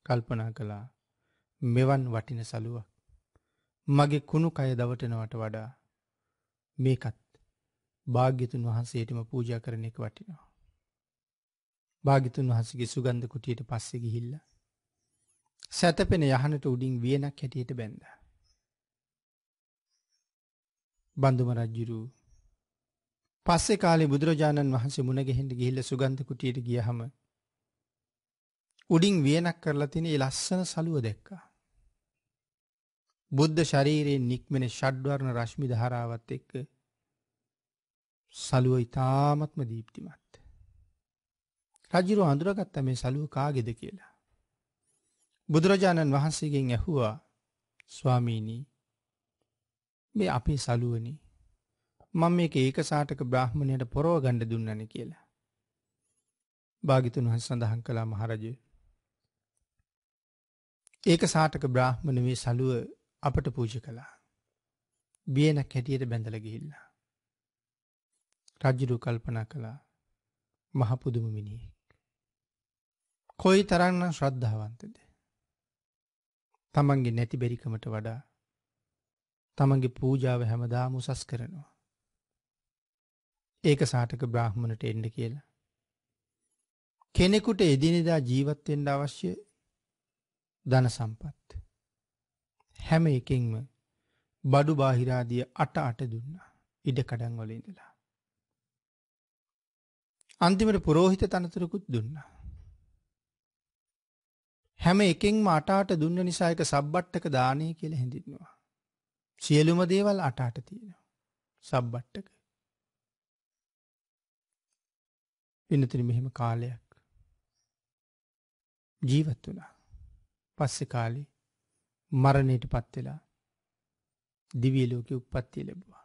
කල්පනා කළා මෙවන් වටින සලුවක් මගේ කුණු කය දවටනවට වඩා මේකත් භාග්‍යතුන් වහන්සේටම පූජ කරන එක වටිනවා. භාගිතුන් වහසගේ සුගන්ධ කුටියට පස්සෙ ගිහිල්ල. සැතපෙන යහනට උඩින් වියනක් හැටියට බැඳ. බඳුම රජ්ජුරූ පස්සේ කාලේ බුදුරජාණන් වහන්සේ මුණගෙහෙට ගිහිල්ල සුගන්ධ කුටියට ගියහම උඩින් වියනක් කරලා තින ලස්සන සලුව දැක්කා. බුද්ධ ශරීරයෙන් නික්මෙන ෂඩ්වර්ණ රශ්මි ධාරාවත් එක්ක සලුව ඉතාමත්ම දීප්තිමත්. රජිරු අඳුරගත්ත මේ සලුව කාගෙද කියලා. බුදුරජාණන් වහන්සේගෙන් ඇහුවා ස්වාමීණී මේ අපේ සලුවනි මං මේක ඒක සාටක බ්‍රහ්මණයට පොරෝ ගණ්ඩ දුන්නන කියලා. භාගිතුන් වහස් සඳහන් කලා මහරජ ඒක සාටක බ්‍රහ්මණ මේ සලුව අපට පූජ කළා. බියනක් හැටියට බැඳල ගිහිල්ලා. රජ්ජුරු කල්පනා කළා මහපුදුම මිනිහෙක්. කොයි තරන්න ශ්‍රද්ධාවන්තද. තමන්ගේ නැති බැරිකමට වඩා තමන්ගේ පූජාව හැමදාම උසස් කරනවා. ඒක සාටක බ්‍රාහ්මණට එන්ඩ කියලා. කෙනෙකුට එදිනෙදා ජීවත්වෙන්ඩ අවශ්‍ය ධන සම්පත්ත. හැම එකෙන්ම බඩු බාහිරාදිය අට අට දුන්නා ඉඩ කඩන් වල ඉඳලා. අන්තිමට පුරෝහිත තනතුරකුත් දුන්නා. හැම එකෙන්ම අටාට දුන්න නිසා එක සබ්බට්ටක දානය කියලා හැඳින්නවා. සියලුම දේවල් අටාට තියෙනවා. සබ්බට්ටක. පිනතිරි මෙහෙම කාලයක් ජීවත් වුණා. පස්සෙ කාලේ මරණයට පත්වෙලා දිවියලෝක උපත්තිය ලැබවා.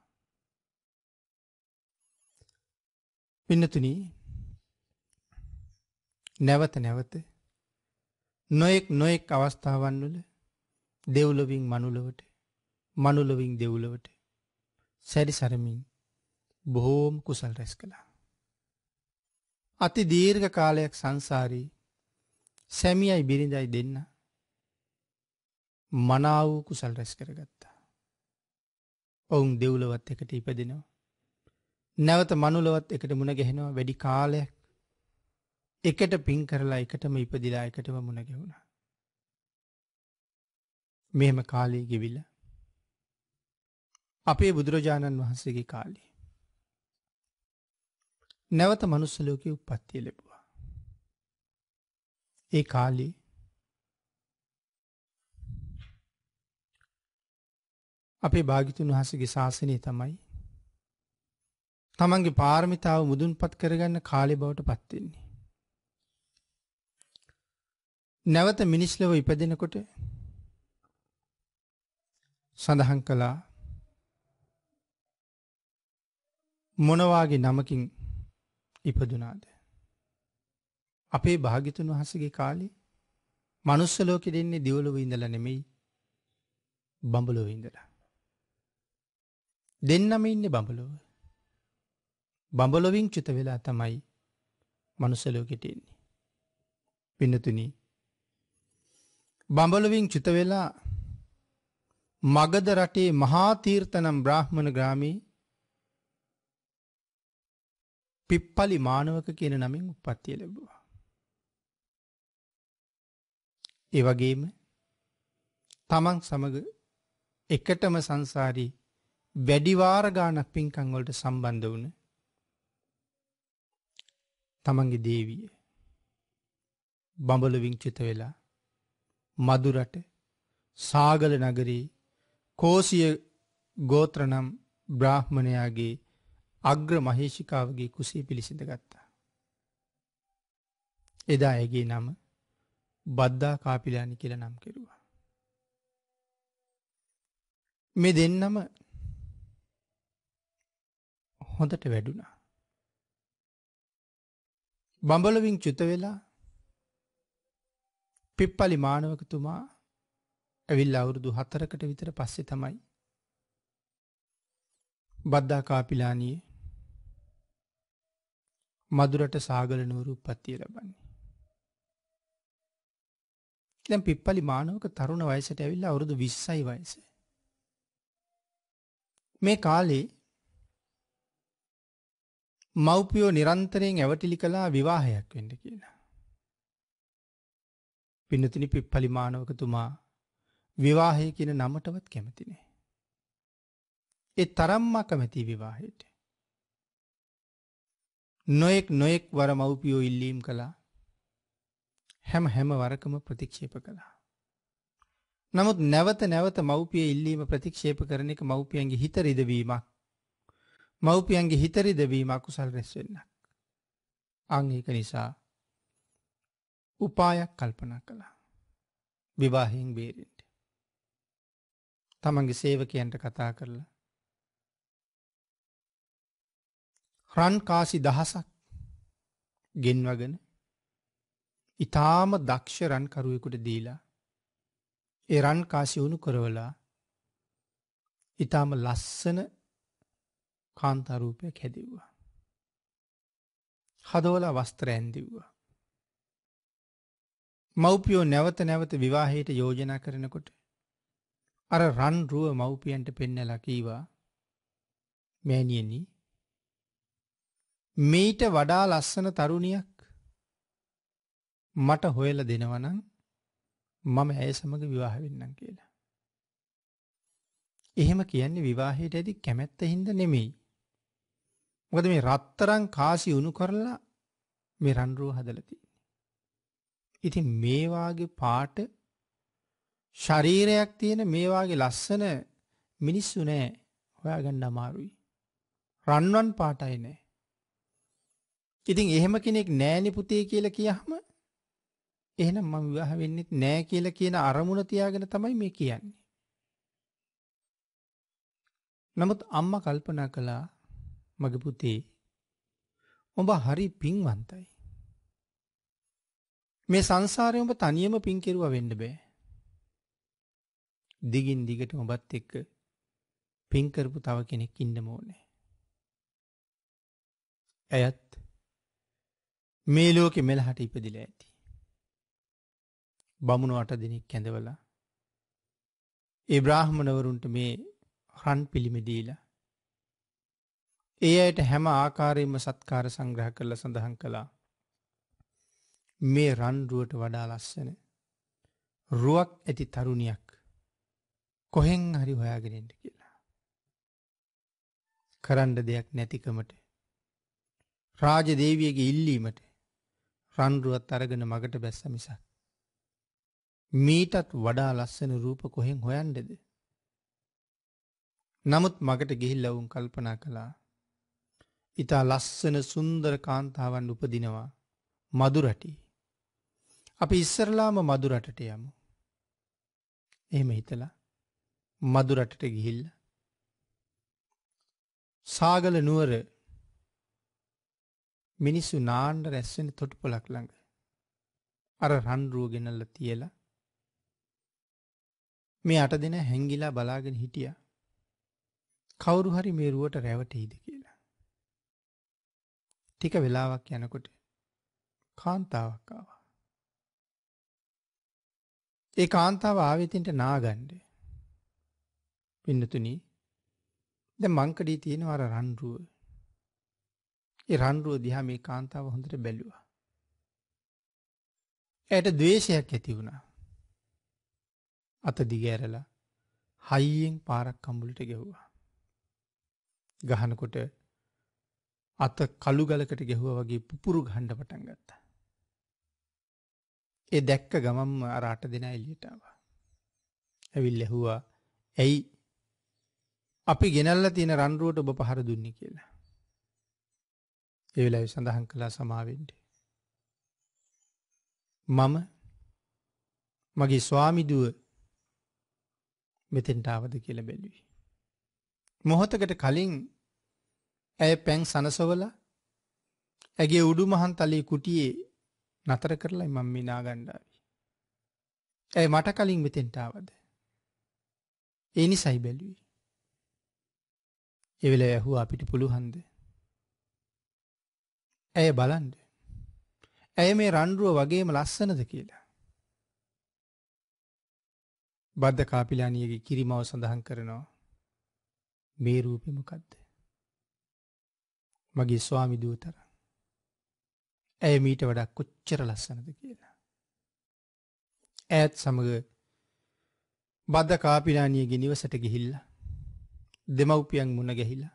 පින්නතුන නැවත නැවත නොයෙක් නොයෙක් අවස්ථාවන් වල දෙව්ලොවින් මනුලවට මනුලොවින් දෙව්ලවට සැරි සරමින් බොහෝම කුසල් රැස් කළා. අති දීර්ඝ කාලයක් සංසාරී සැමියයි බිරිඳයි දෙන්නා මනාවූ කුසල් රැස් කරගත්තා. ඔවුන් දෙව්ලවත් එකට ඉපදිනවා. නැවත මනුලවත් එකට මුණ ගැහෙනවා වැඩි කාලයක් එකට පින් කරලා එකටම ඉපදිලා එකටම මුණ ගැවුණා. මෙහෙම කාලී ගෙවිල අපේ බුදුරජාණන් වහන්සේගේ කාලේ. නැවත මනුස්සලෝක උපත්තිය ලැබවා. ඒ කාලේ අපේ භාගිතුන් වහසගේ ශාසනය තමයි. තමන්ගේ පාර්මිතාව මුදුන්පත් කරගන්න කාලෙ බවට පත්වෙන්නේ. නැවත මිනිස්ලව ඉපදෙනකොට සඳහන් කළා මොනවාගේ නමකින් ඉපදුනාද. අපේ භාගිතුන් වහසගේ කාලේ මනුස්සලෝකෙ දෙන්නේ දියවලුව ඉඳල නෙමෙයි බඹලොව ඉඳලා. දෙන්නම ඉන්න බඹලොව. බඹලොවින් චුත වෙලා තමයි මනුසලෝකෙටෙන්නේ. පිනතුනී බඹලොවින් චුත වෙලා මගද රටේ මහාතීර්තනම් බ්‍රාහ්මණ ග්‍රාමී පිප්පලි මානවක කියන නමින් උපත්තිය ලැබවා. ඒ වගේම තමන් සමග එකටම සංසාරී වැඩිවාර ගානක් පින්කංවලට සම්බන්ධ වන තමන්ගේ දේවිය බඹල විංචිත වෙලා මදුරට සාගල නගරී කෝසිය ගෝත්‍රනම් බ්‍රාහ්මණයාගේ අග්‍ර මහේෂිකාවගේ කුසේ පිළිසිඳ ගත්තා. එදා ඇගේ නම බද්ධා කාපිලානි කියල නම් කෙරුවා. මෙ දෙන්නම හොඳට වැඩුණා. බඹලවින් චුත වෙලා පිප්පලි මානවකතුමා ඇවිල් අවුරුදු හතරකට විතර පස්සෙ තමයි. බද්ධා කාපිලානයේ මදුරට සාගල නුවරු උපත්තිය ලබන්නේ. දැන් පිප්පලි මානවක තරුණ වයසට ඇවිල්ලා අවුරුදු 20යි වයස. මේ කාලේ මව්පියෝ නිරන්තරයෙන් ඇවටිලි කලා විවාහයක් වෙන්න කියලා. පිනතිනි පිප්පලිමානවකතුමා විවාහය කියන නමටවත් කැමතිනේ. ඒ තරම්ම කැමැති විවාහයට. නොයෙක් නොයෙක් වර මව්පියෝ ඉල්ලීම් කළා හැම හැම වරකම ප්‍රතික්ෂේප කළා. නමුත් නැවත නැවත මව්පිය ඉල්ලීම ප්‍රතික්ෂේප කරන එක මව්පියන්ගේ හිත රිදවීමක් මව්පියන්ගේ හිතරි දෙවීම අකුසල් රැස්වෙන්නක්. අංඒක නිසා උපායක් කල්පනා කළා. විවාහින් බේරෙන්ට. තමන්ගේ සේවකයන්ට කතා කරලා. රන්කාසි දහසක් ගෙන්වගෙන ඉතාම දක්ෂ රන්කරුවෙකුට දීලා ඒ රන්කාසිවුණු කරවලා ඉතාම ලස්සන කාන්තරූපයක් හැදිව්වා. හදෝල වස්ත්‍ර ඇන්දිව්වා. මව්පියෝ නැවත නැවත විවාහයට යෝජනා කරනකොට අර රන්රුව මව්පියන්ට පෙන්නලා කීවා මෑණියනි මේට වඩා ලස්සන තරුණියක් මට හොයලා දෙනවනම් මම ඇය සමග විවාහ වෙන්නම් කියලා. එහෙම කියන්නේ විවාහයට ඇති කැමැත්ත හින්දා නෙමෙයි. මොකද මේ රත්තරන් කාසි උණු කරලා මේ රන්රුව හදලා තියෙන්නේ. ඉතින් මේ වාගේ පාට ශරීරයක් තියෙන මේ වාගේ ලස්සන මිනිස්සු නෑ හොයාගන්න අමාරුයි. රන්වන් පාටයි නෑ. ඉතින් එහෙම කෙනෙක් නෑනි පුතේ කියලා කියහම එහෙනම් මම විවාහ වෙන්නෙත් නෑ කියලා කියන අරමුණ තියාගෙන තමයි මේ කියන්නේ. නමුත් අම්මා කල්පනා කළා මගේ පුතේ ඔබ හරි පින්වන්තයි. මේ සංසාරය ඔබ තනියම පින් කෙරුව වෙන්න බෑ. දිගින් දිගට ඔබත් එක්ක පින්කරපු තව කෙනෙක් ඉන්න මෝනෑ. ඇයත් මේ ලෝකෙ මෙල හට ඉපදිල ඇති. බමුණු අට දෙනෙක් කැඳවලා ඒ බ්‍රාහ්මණවරුන්ට මේ රන් පිළිමදීලා ඒ අයට හැම ආකාරයෙන්ම සත්කාර සංග්‍රහ කරල සඳහන් කළා. මේ රන්ඩුවට වඩා ලස්සන. රුවක් ඇති තරුණයක් කොහෙන් හරි හොයාගෙනෙන්ට කියලා. කරන්ඩ දෙයක් නැතිකමට. රාජ දේවියගේ ඉල්ලීමට රන්රුවත් අරගෙන මගට බැස්ස මිසක්. මීටත් වඩා ලස්සන රූප කොහෙන් හොයන්ඩෙද. නමුත් මගට ගිහිල්ලවුන් කල්පනා කලා ඉතා ලස්සන සුන්දර කාන්තාවන් උපදිනවා මදුරටි. අපි ඉස්සරලාම මදුරටට යමු. එහෙම හිතලා මදුරටට ගිහිල්ල. සාගල නුවර මිනිස්සු නාන්ඩ රැස්වෙන තොටු පොලක් ළඟ. අර රන්රුව ගෙනල්ල තියලා මේ අට දෙන හැංගිලා බලාගෙන හිටිය. කවුරු හරි මේ රුවට රැවටෙයිද කියල. ටික වෙලාවක් යනකොට කාන්තාවක් ආවා. ඒ කාන්තාව ආවෙතින්ට නාගණ්ඩ. පින්නතුනි දැන් මංකඩී තියෙන අර රන්රුව. ඒ රන්රුව දිහා මේ කාන්තාව හොඳට බැලුවා. ඇයට ද්වේෂයක් ඇති වුණා. අත දිගෑරලා හයියෙන් පාරක් කම්බුලට ගැහුවා. ගහනකොට අත කළුගලකට ගැහුව වගේ පුපුරු ගණ්ඩ පටන් ගත්තා. ඒ දැක්ක ගමම් අරාට දෙෙන එල්ලිටාව. ඇවිල් ඇහුවා ඇයි අපි ගෙනල්ල තියෙන රන්රුවට ඔබ පහර දුන්න කියලා. එවෙලා සඳහන් කලා සමාවෙන්ඩ. මම මගේ ස්වාමිදුව මෙතෙන්ටාවද කියල බැලුවී. මොහොතකට කලින් ඇය පැන් සනසවල ඇගේ උඩු මහන් තලේ කුටියේ නතර කරලා මං මිනාගණ්ඩාවි. ඇය මට කලින් මෙතෙන්ටාවද. ඒනි සයි බැලුවී. එවෙල ඇහු අපිට පුළුහන්ද. ඇය බලන්ඩ. ඇය මේ රණ්ඩුව වගේම ලස්සනද කියලා. බද්ධ කාපිලානියගේ කිරිමව සඳහන් කරනවා මේ රූපෙමකක්ද. මගේ ස්වාමිදුව තරම්. ඇය මීට වඩක් කොච්චර ලස්සනද කියලා. ඇත් සමඟ බද්ධ කාපිරාණියගේ නිවසට ගිහිල්ල දෙමව්පියන් මුණ ගැහිලා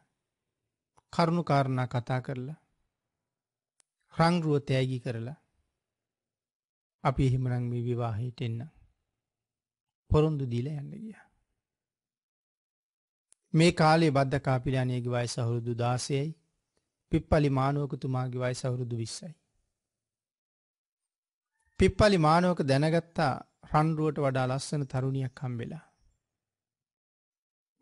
කරුණු කාරණා කතා කරලා රංගරුව තෑගි කරලා අපි එහෙමනම් මේ විවාහයට එන්න පොරොන්දු දීලා යන්න ගිය. මේ කාලේ බද්ධ කාපිලානයගේ වයස හුරුදු දාසයයි පිප්පලි මානුවකතුමාගේ වයි සවුරුදු විස්සයි. පිප්පලි මානුවක දැනගත්තා රන්රුවට වඩා ලස්සන තරුණියක් හම්බෙලා.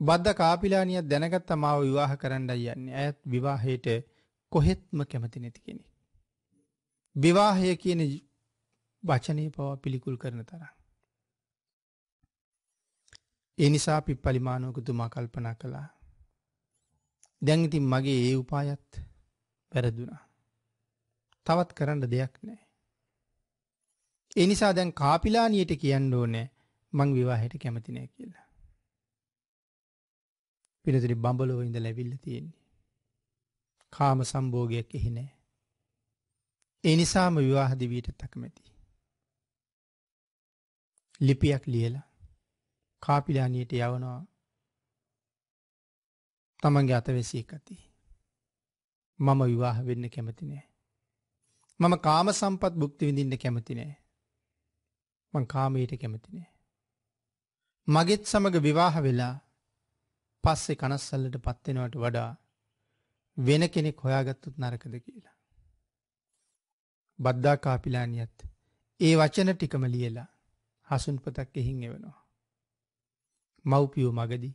බද්ධ කාපිලානියක් දැනගත්ත මාව විවාහ කරන්න යන්න ඇත් විවාහයට කොහෙත්ම කැමති නැති කෙනෙ. විවාහය කියන වචනය පව පිළිකුල් කරන තරම්. ඒ නිසා පිප්පලිමානෝකතුමා කල්පනා කළා. දැන්ඉතින් මගේ ඒ උපායත් වැරදුනා. තවත් කරන්න දෙයක් නෑ. එනිසා දැන් කාපිලානියට කියන්න ඕනෑ මං විවාහයට කැමතිනය කියලා. පිනතුරි බඹලොව ඉඳ ලැවිල්ල තියෙන්නේ. කාම සම්භෝගයක් එහි නෑ. එනිසාම විවාහදිවීට තකමැති. ලිපියක් ලියලා කාපිලානියට යවනවා තමන්ගේ අතවැසී එකති. මම විවාහ වෙන්න කැමති නෑ. මම කාම සම්පත් බුක්ති විඳින්න කැමති නෑ. මං කාමයට කැමති නෑ. මගෙත් සමඟ විවාහ වෙලා පස්සේ කනස්සල්ලට පත්වෙනවට වඩා වෙන කෙනෙක් හොයාගත්තුත් නරකද කියලා. බද්දා කාපිලානියත් ඒ වචන ටිකම ලියලා හසුන්පතක් එහින් එවනවා. මව්පියෝ මගදී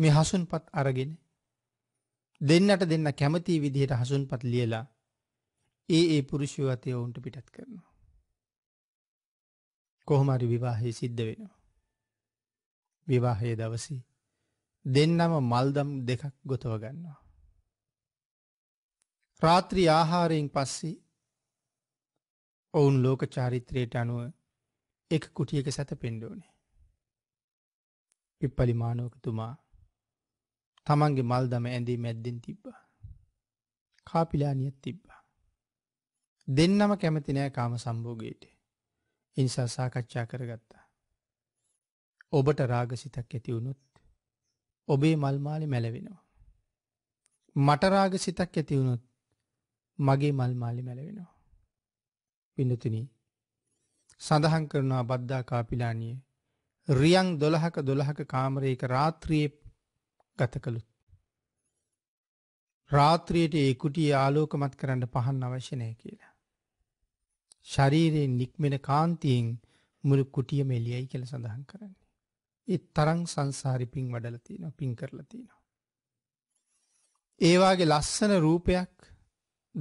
මේ හසුන්පත් අරගෙන දෙන්නට දෙන්න කැමති විදිහට හසුන්පත් ලියලා ඒ ඒ පුරුෂය අතය ඔවුන්ට පිටත් කරනවා. කොහොමරි විවාහය සිද්ධ වෙනවා. විවාහය දවස දෙන්නම මල්දම් දෙකක් ගොතව ගන්නවා. රාත්‍රී ආහාරයෙන් පස්සේ ඔවුන් ලෝක චාරිත්‍රයට අනුව එක කුටියක සැත පෙන්ඩෝනේ. පිප්පලිමානෝකතුමා තමන්ගේ මල් දම ඇඳේ මැද්දෙන් තිබ්බා. කාපිලානියත් තිබ්බා. දෙන්නම කැමතිනෑ කාම සම්භෝගයට. ඉනිසා සාකච්ඡා කරගත්තා. ඔබට රාගසිතක් ඇතිවුණුත් ඔබේ මල්මාලි මැලවෙනවා. මටරාග සිතක් ඇතිවුණුත් මගේ මල්මාලි මැලවෙනවා. පිඳතුනී සඳහන් කරනවා බද්ධා කාපිලානිය රියන් දොළහක දොළහක කාමරයක රාත්‍රයේ ගත කළුත්. රාත්‍රියයට ඒකුටිය ආලෝකමත් කරන්න පහන් අවශ්‍යනය කියලා. ශරීරයෙන් නික්මෙන කාන්තියෙන් මුළු කුටිය මෙලියයි කියල සඳහන් කරන්නේ. ඒ තරං සංසාරි පින් වඩලතින පින් කරලතිනවා. ඒවාගේ ලස්සන රූපයක්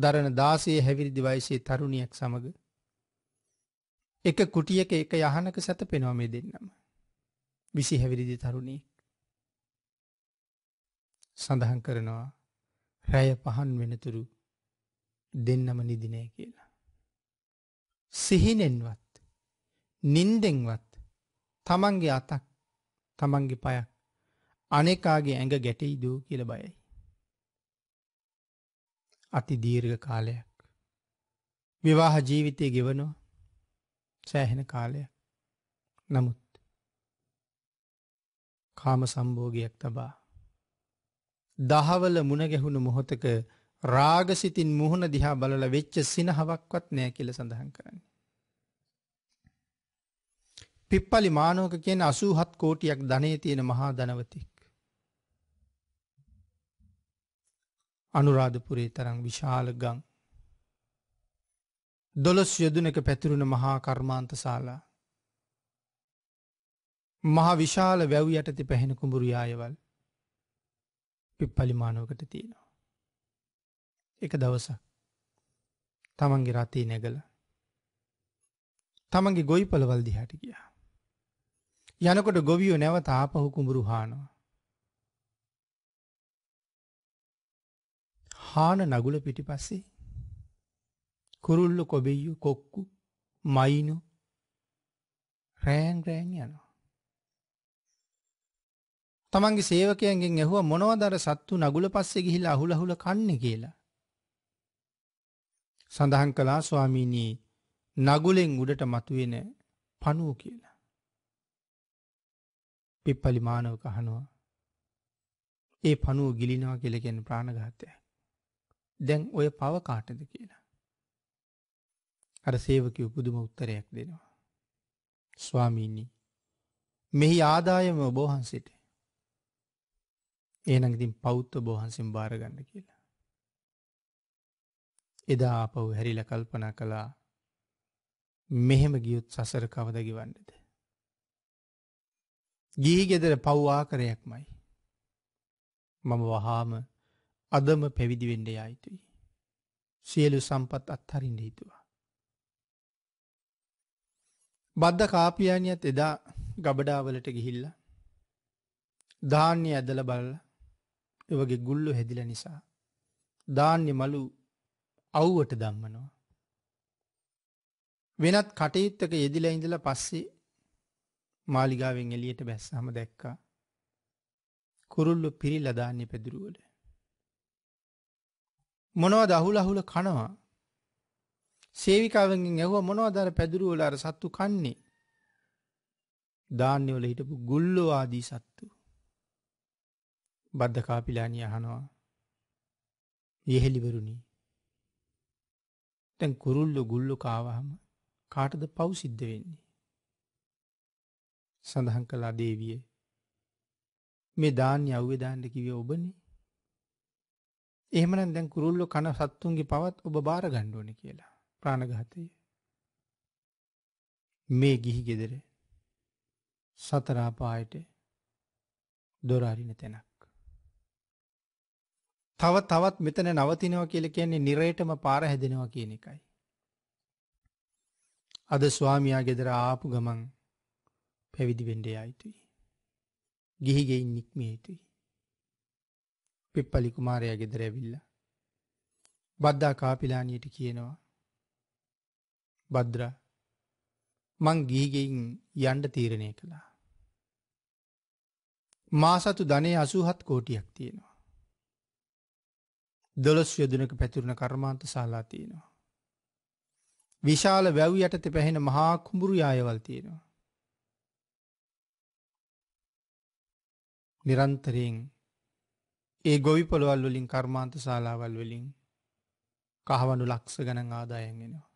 දරන දාසේ හැවිරිදි වයිසේ තරුණියක් සමඟ එක කුටියක එක යහනක සැත පෙනොමේ දෙන්නම. විසි හැවිරිදි තරුණේ සඳහන් කරනවා රැය පහන් වෙනතුරු දෙන්නම නිදිනය කියලා. සිහිනෙන්වත් නින්දෙන්වත් තමන්ගේ අතක් තමන්ගේ පයක් අනෙකාගේ ඇඟ ගැටෙයි දූ කියල බයයි. අති දීර්ඝ කාලයක්. විවාහ ජීවිතය ගෙවනෝ සෑහෙන කාලයක් නමුත් කාම සම්භෝගයක් තබා දහවල මුණගැහුණු මොහොතක රාගසිතින් මුහුණ දිහා බලල වෙච්ච සිනහවක්වත් නෑ කියල සඳහන් කරන්න. පිප්පලි මානෝක කියන අසූහත් කෝටියක් ධනය තියෙන මහා දනවතික්. අනුරාධපුරේ තරං විශාල ගං. දොළොස් යොදුනක පැතිරුණ මහා කර්මාන්ත සාලා. මහා විශාල වැැව් යටති පැහෙන කුඹුරු යායවල්. පිප්පලිමානුවකට තියෙනවා. එක දවස තමන්ගේ රතේ නැගල තමන්ගේ ගොයිපලවල් දිහාට ගියා. යනකොට ගොවියෝ නැවත ආපහු කුඹුරු හානවා. හාන නගුල පිටිපස්සේ කුරුල්ල කොබෙය්යු කොක්කු මයිනු රෑන් රෑන් යනවා. තමන්ගේ සේවකයන්ගෙන් ඇහුව මොනවදර සත්තු නගුල පස්සෙ ගිහිලා අහුලහුල කන්නේ කියලා. සඳහන් කළා ස්වාමීනී නගුලෙන් උඩට මතුවෙන පනුව කියලා. පිප්පලි මානව කහනවා. ඒ පනුව ගිලිනවා කියලගෙන් ප්‍රාණඝාතය. දැන් ඔය පවකාටද කියලා. අර සේවකයෝ පුදුම උත්තරයක් දෙනවා. ස්වාමීනී මෙහි ආදායම ඔබෝහන්සිට ඒනං ඉතින් පෞත්ත බොහන්සිම් භාරගන්න කියලා. එදා අපව් හැරිල කල්පනා කළා මෙහෙම ගියුත් සසර කවදගිවන්නද. ගිහි ගෙදර පව්වාකරයක් මයි. මම වහාම අදම පැවිදිවෙන්ඩ යයිතුයි. සියලු සම්පත් අත්හරින්ට හිතුවා. බද්ධ කාපියානියත් එදා ගබඩාවලට ගිහිල්ල ධාන්‍ය ඇදල බල්ලා වගේ ගුල්ලු හැදිල නිසා. ධාන්‍ය මලු අව්වට දම්මනවා. වෙනත් කටයුත්තක යෙදිල ඉඳල පස්සේ මාලිගාවෙන් එලියට බැස්සහම දැක්කා. කුරුල්ලු පිරි ලදාන්‍ය පැදිරුවල. මොනව දහුල අහුල කනවා සේවිකාවෙන් ඇහුව මොනවදර පැදුරුවල අර සත්තු කන්නේ ධාන්‍යවල හිටපු ගුල්ලෝ ආදී සත්තු. බද්ධ කාපිලානී අහනවා. යෙහෙලිවරුණි. තැන් කුරුල්ලු ගුල්ලු කාවහම කාටද පව් සිද්ධ වෙන්නේ. සඳහන් කලා දේවිය මේ දාන්‍ය අව්‍යදාන්ට කිව ඔබනේ එහමන දැන් කුරුල්ලො කන සත්තුන්ගේ පවත් ඔබ බාර ගණ්ඩෝන කියලා ප්‍රාණගතය මේ ගිහි ගෙදර සතරාපායට දොරාරින තැනක් තව තවත් මෙතන නවතිනවා කියලා කියන්නේ නිරේටම පාර හැදෙනවා කියන එකයි. අද ස්වාමියා ගෙදර ආපු ගමන් පැවිදි වෙන්න යයිතුයි. ගිහි ගෙයින් නික්මිය යුතුයි. පිප්පලි කුමාරයා ගෙදර ඇවිල්ලා බද්දා කාපිලානියට කියනවා බද්ද්‍රා මං ගීගෙයින් යන්ඩ තීරණය කළා. මා සතු ධනය අසුහත් කෝටියක් තියෙනවා. දොළොස් යොදනක පැතිරුණ කර්මාන්ත ශාලා තියෙනවා. විශාල වැැව් යටත පැහෙන මහා කුඹුරු යායවල් තියෙනවා. නිරන්තරයෙන් ඒ ගොවි පොළොවල් වලින් කර්මාන්ත ශාලාවල් වලින් කහවඩු ලක්ෂ ගණන් ආදායන්ගෙනවා.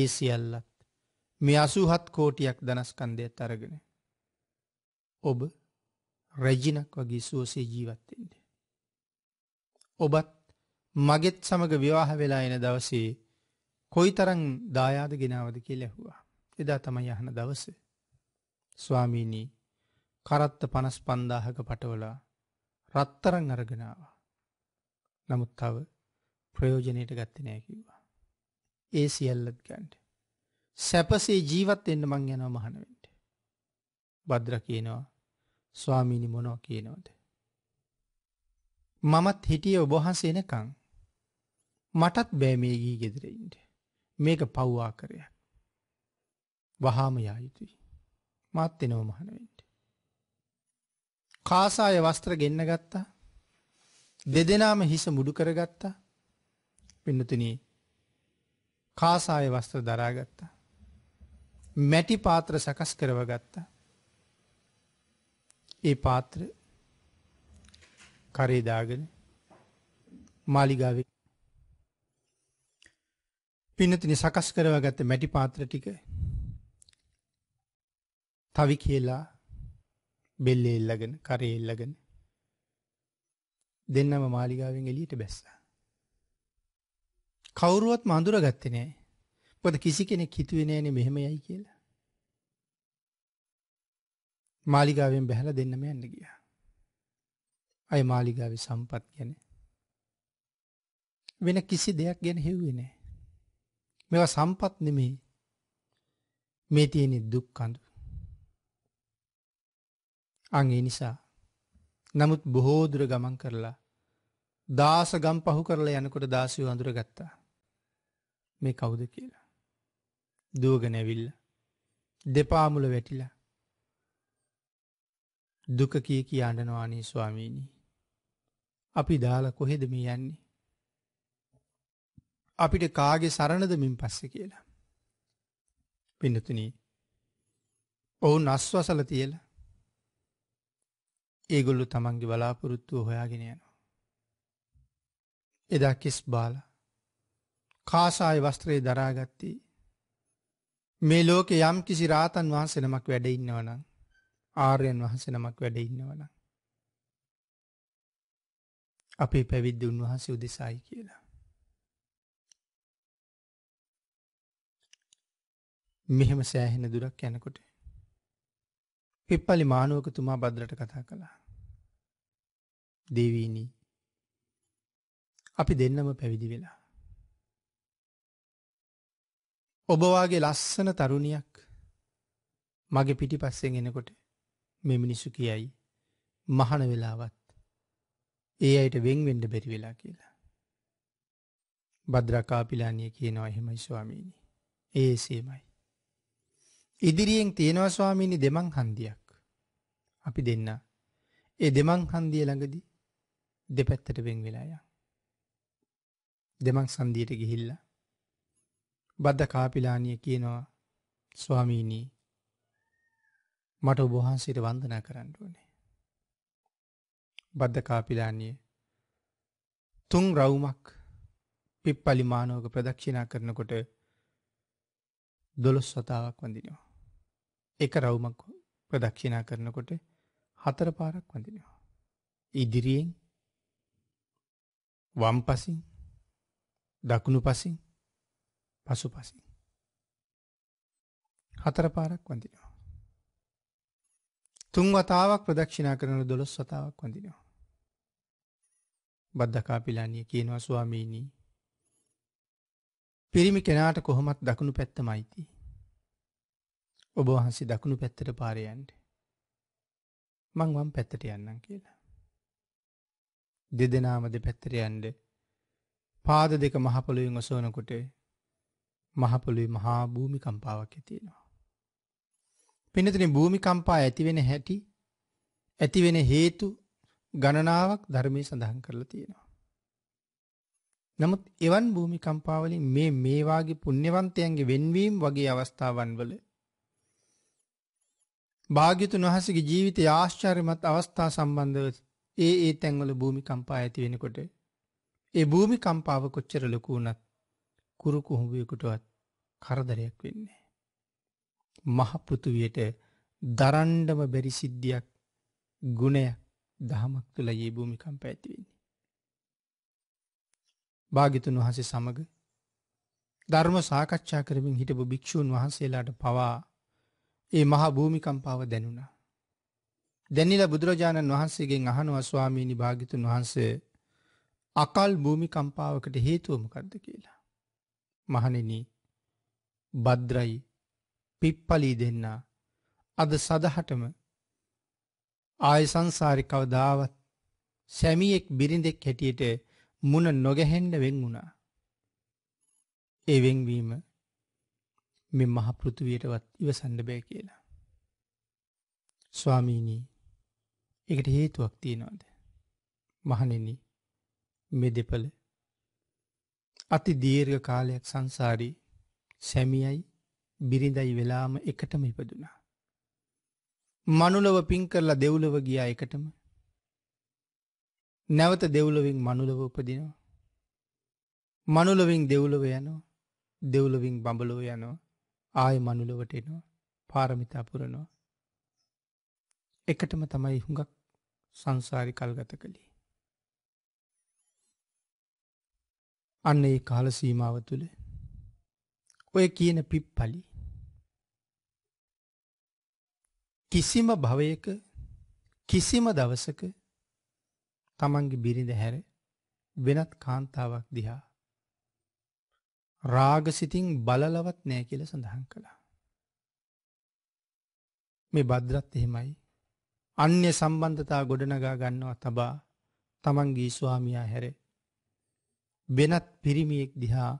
ඒ සියල්ලත් මේ අසුහත් කෝටියක් දනස්කන්දයත් අරගෙන. ඔබ රැජිනක් වගේ සුවසේ ජීවත්තෙන්ට. ඔබත් මගෙත් සමග විවාහ වෙලා එන දවසේ කොයි තරං දායාද ගෙනාවද කිය ලැහුවා. එදා තමයි යහන දවස. ස්වාමීණී කරත්ත පනස් පන්දාහක පටවලා රත්තරං අරගෙනවා. නමුත් තව ප්‍රයෝජනයට ගත්තනෑ කිව්වා. ඒ සියල්ලත් ගන්ඩ. සැපසේ ජීවත් එන්න මං යනව මහනවෙන්ට. බද්‍ර කියනවා ස්වාමීණි මොනෝ කියනවද. මමත් හිටිය ඔබහන්ස එනකං. මටත් බෑමේගී ගෙදරයින්ට. මේක පව්වා කරයක්. වහාම යායුතුයි. මත් එනෝ මහනවෙන්ට. කාසාය වස්ත්‍ර ගෙන්න්න ගත්තා දෙදෙනාම හිස මුඩු කරගත්තා පින්නතුනී කාසාය වස්ත්‍ර දරාගත්තා. මැටි පාත්‍ර සකස් කරවගත්තා. ඒ පාත්‍ර කරේ දාගෙන මාලිගාවේ පින්නතිනි සකස් කරවගත්ත මැටි පාත්‍ර ටික තවි කියලා බෙල්ලේ එල්ලගෙන කරේ එල්ලගෙන දෙන්නම මාලිගාවෙන් එළියට බැස්සා. කවුරුවත් මඳුර ගත්තේ නෑ. මොකද කිසි කෙනෙක් හිතුවේ නෑනේ මෙහෙම යයි කියලා. මාලිගාවෙන් බැහැලා දෙන්නම යන්න ගියා. අය මාලිගාව සම්පත් ගැන වෙන කිසි දෙයක් ගැන හෙව්වේ නෑ මෙවා සම්පත් නෙමේ මේ තියෙනෙ දුක් කඳු අගේ නිසා නමුත් බොහෝදුර ගමන් කරලා දාස ගම් පහු කරලා යනකොට දාසය අඳුර ගත්තා මේ කවුද කියලා දෝගනැවිල්ල දෙපාමුල වැටිලා දුක කිය කිය අඩනවානී ස්වාමීණී අපි දාලා කොහෙද මේ යන්නේ? අපිට කාගේ සරණද මින් පස්සේ කියලා. පින්නතුනි. ඔවුන් අස්වසල තියලා ඒගොල්ලෝ තමන්ගේ බලාපොරොත්තුව හොයාගෙන යනවා. එදා කිස් බාලා කාසාය වස්ත්‍රයේ දරාගත්තී මේ ලෝකේ යම් කිසි රාතන් වහන්සේ නමක් වැඩ ඉන්නවනම් ආර්යයන් වහන්සේ නමක් වැඩ ඉන්නවනම් අපේ පැවිද්ද උන්වහන්සේ උදෙසයි කියලා. මෙහෙම සෑහෙන දුරක් යැනකොට. පිප්පලි මානුවකතුමා බද්රට කතා කළා. දෙවීනී අපි දෙන්නම පැවිදි වෙලා. ඔබවාගේ ලස්සන තරුණයක් මගේ පිටි පස්සෙන් එනකොට මෙමිනිසු කියයි මහන වෙලාවත් ඒ අයට වෙන්වෙන්ඩ බැරි වෙලා කියලා. බද්‍රකාපිලානිය කියනවා එහෙමයි ස්වාමීණී. ඒ සේමයි. ඉදිරියෙන් තියෙනවා ස්වාමීණි දෙමං හන්දියක්. අපි දෙන්න. ඒ දෙමං හන්දිය ළඟදි දෙපැත්තට වෙන් වෙලාය. දෙමං සන්දියට ගිහිල්ල. බද්ධ කාපිලානිය කියනවා ස්වාමීණී මට ඔබහන්සේට වන්දනා කරන්න ඕනේ. බද්ධකාපිලානිය තුන් රවුමක් පිප්පලි මානෝක ප්‍රදක්ෂිනා කරනකොට දොළොස් සතාවක් වඳිනවා. එක රවුමක් ප්‍රදක්ෂිනා කරනකොට හතර පාරක් වඳිනවා. ඉදිරියෙන් වම් පසින් දකුණු පසින් පසු පසින්. හතර පාරක් වඳිනවා. තුන් වතාවක් ප්‍රදක්ෂිනා කරන දොළොස් සතාවක් වඳිනවා. බද්ධකාපිලානිය කියනවා ස්වාමීණී. පිරිමි කෙනාට කොහොමත් දකුණු පැත්තම අයිති. ඔබ වහන්සේ දකුණු පැත්තට පාරයන්ට. මං වම් පැත්තට යන්නම් කියලා. දෙදෙනාම දෙ පැත්තරයන්ඩ පාද දෙක මහපොළුවෙන් ඔසෝනකොට මහපොළුවේ මහා භූමිකම්පාවක් ඇතිෙනවා. පිනතින භූමිකම්පා ඇතිවෙන හැටි ඇතිවෙන හේතු ගණනාවක් ධර්මය සඳහන් කරලා තියෙනවා. නමුත් එවන් භූමිකම්පාවලින් මේ මේවාගේ පුුණ්‍යවන්තයන්ගේ වෙන්වීම් වගේ අවස්ථාවන් වල භාගිතුන් වහසගේ ජීවිත ආශ්චර්යමත් අවස්ථා සම්බන්ධව ඒ ඒ තැන්වල භූමිකම්පා ඇති වෙනකොට ඒ භූමිකම්පාව කොච්චර ලොකුනත් කුරු කුහුඹයකුටවත් කරදරයක් වෙන්නේ. මහපෘතුවයට දරන්ඩම බැරි සිද්ධියක් ගුණයක් දහමක් තුළ ඒ භූමිකම් පැතිවෙන්නේ. භාගිතුන් වහසේ සමඟ ධර්ම සාකච්ඡා කරමින් හිටපු භික්‍ෂූන් වහන්සේලාට පවා ඒ මහා භූමිකම්පාව දැනුණා. දැනිල බුදුරජාණන් වහන්සේගෙන් අහනුව ස්වාමීණි භාගිතුන් වහන්සේ අකල් භූමිකම්පාවකට හේතුවමකක්ද කියලා. මහනෙන බද්‍රයි පිප්පලී දෙන්නා අද සදහටම ආය සංසාරේ කවදාවත් සැමියෙක් බිරිඳෙක් හැටියට මුණ නොගැහෙන්න වෙන් වුණා. ඒ වෙන්වීම මේ මහ පෘථුවියටවත් ඉවසන්න බෑ කියලා. ස්වාමීනි, ඒකට හේතුවක් තියනවාද? මහණෙනි, මේ දෙපළ අති දීර්ඝ කාලයක් සංසාරී සැමියයි බිරිඳයි වෙලාම එකටම ඉපදුනා. මනුලව පින් කරලා දෙව්ලව ගියා එකටම. නැවත දෙව්ලොවින් මනුලව උපදිනවා. මනුලොවින් දෙව්ලොව යනවා. දෙව්ලොවින් බඹලොව යනවා. ආය මනුලොවට එනවා. පාරමිතා පුරනවා. එකටම තමයි හුඟක් සංසාරි කල්ගත කළේ. අන්න ඒ කාල සීමාව තුළ ඔය කියන පිප් පලි කිසිම භවයක කිසිම දවසක තමන්ගේ බිරිඳ හැර වෙනත් කාන්තාවක් දිහා රාගසිතින් බලලවත් නෑ කියල සඳහන් කළා. මේ බද්‍රත් එහෙමයි අන්‍ය සම්බන්ධතා ගොඩනගා ගන්නවා තබා තමන්ගේ ස්වාමියා හැර වෙනත් පිරිමියෙක් දිහා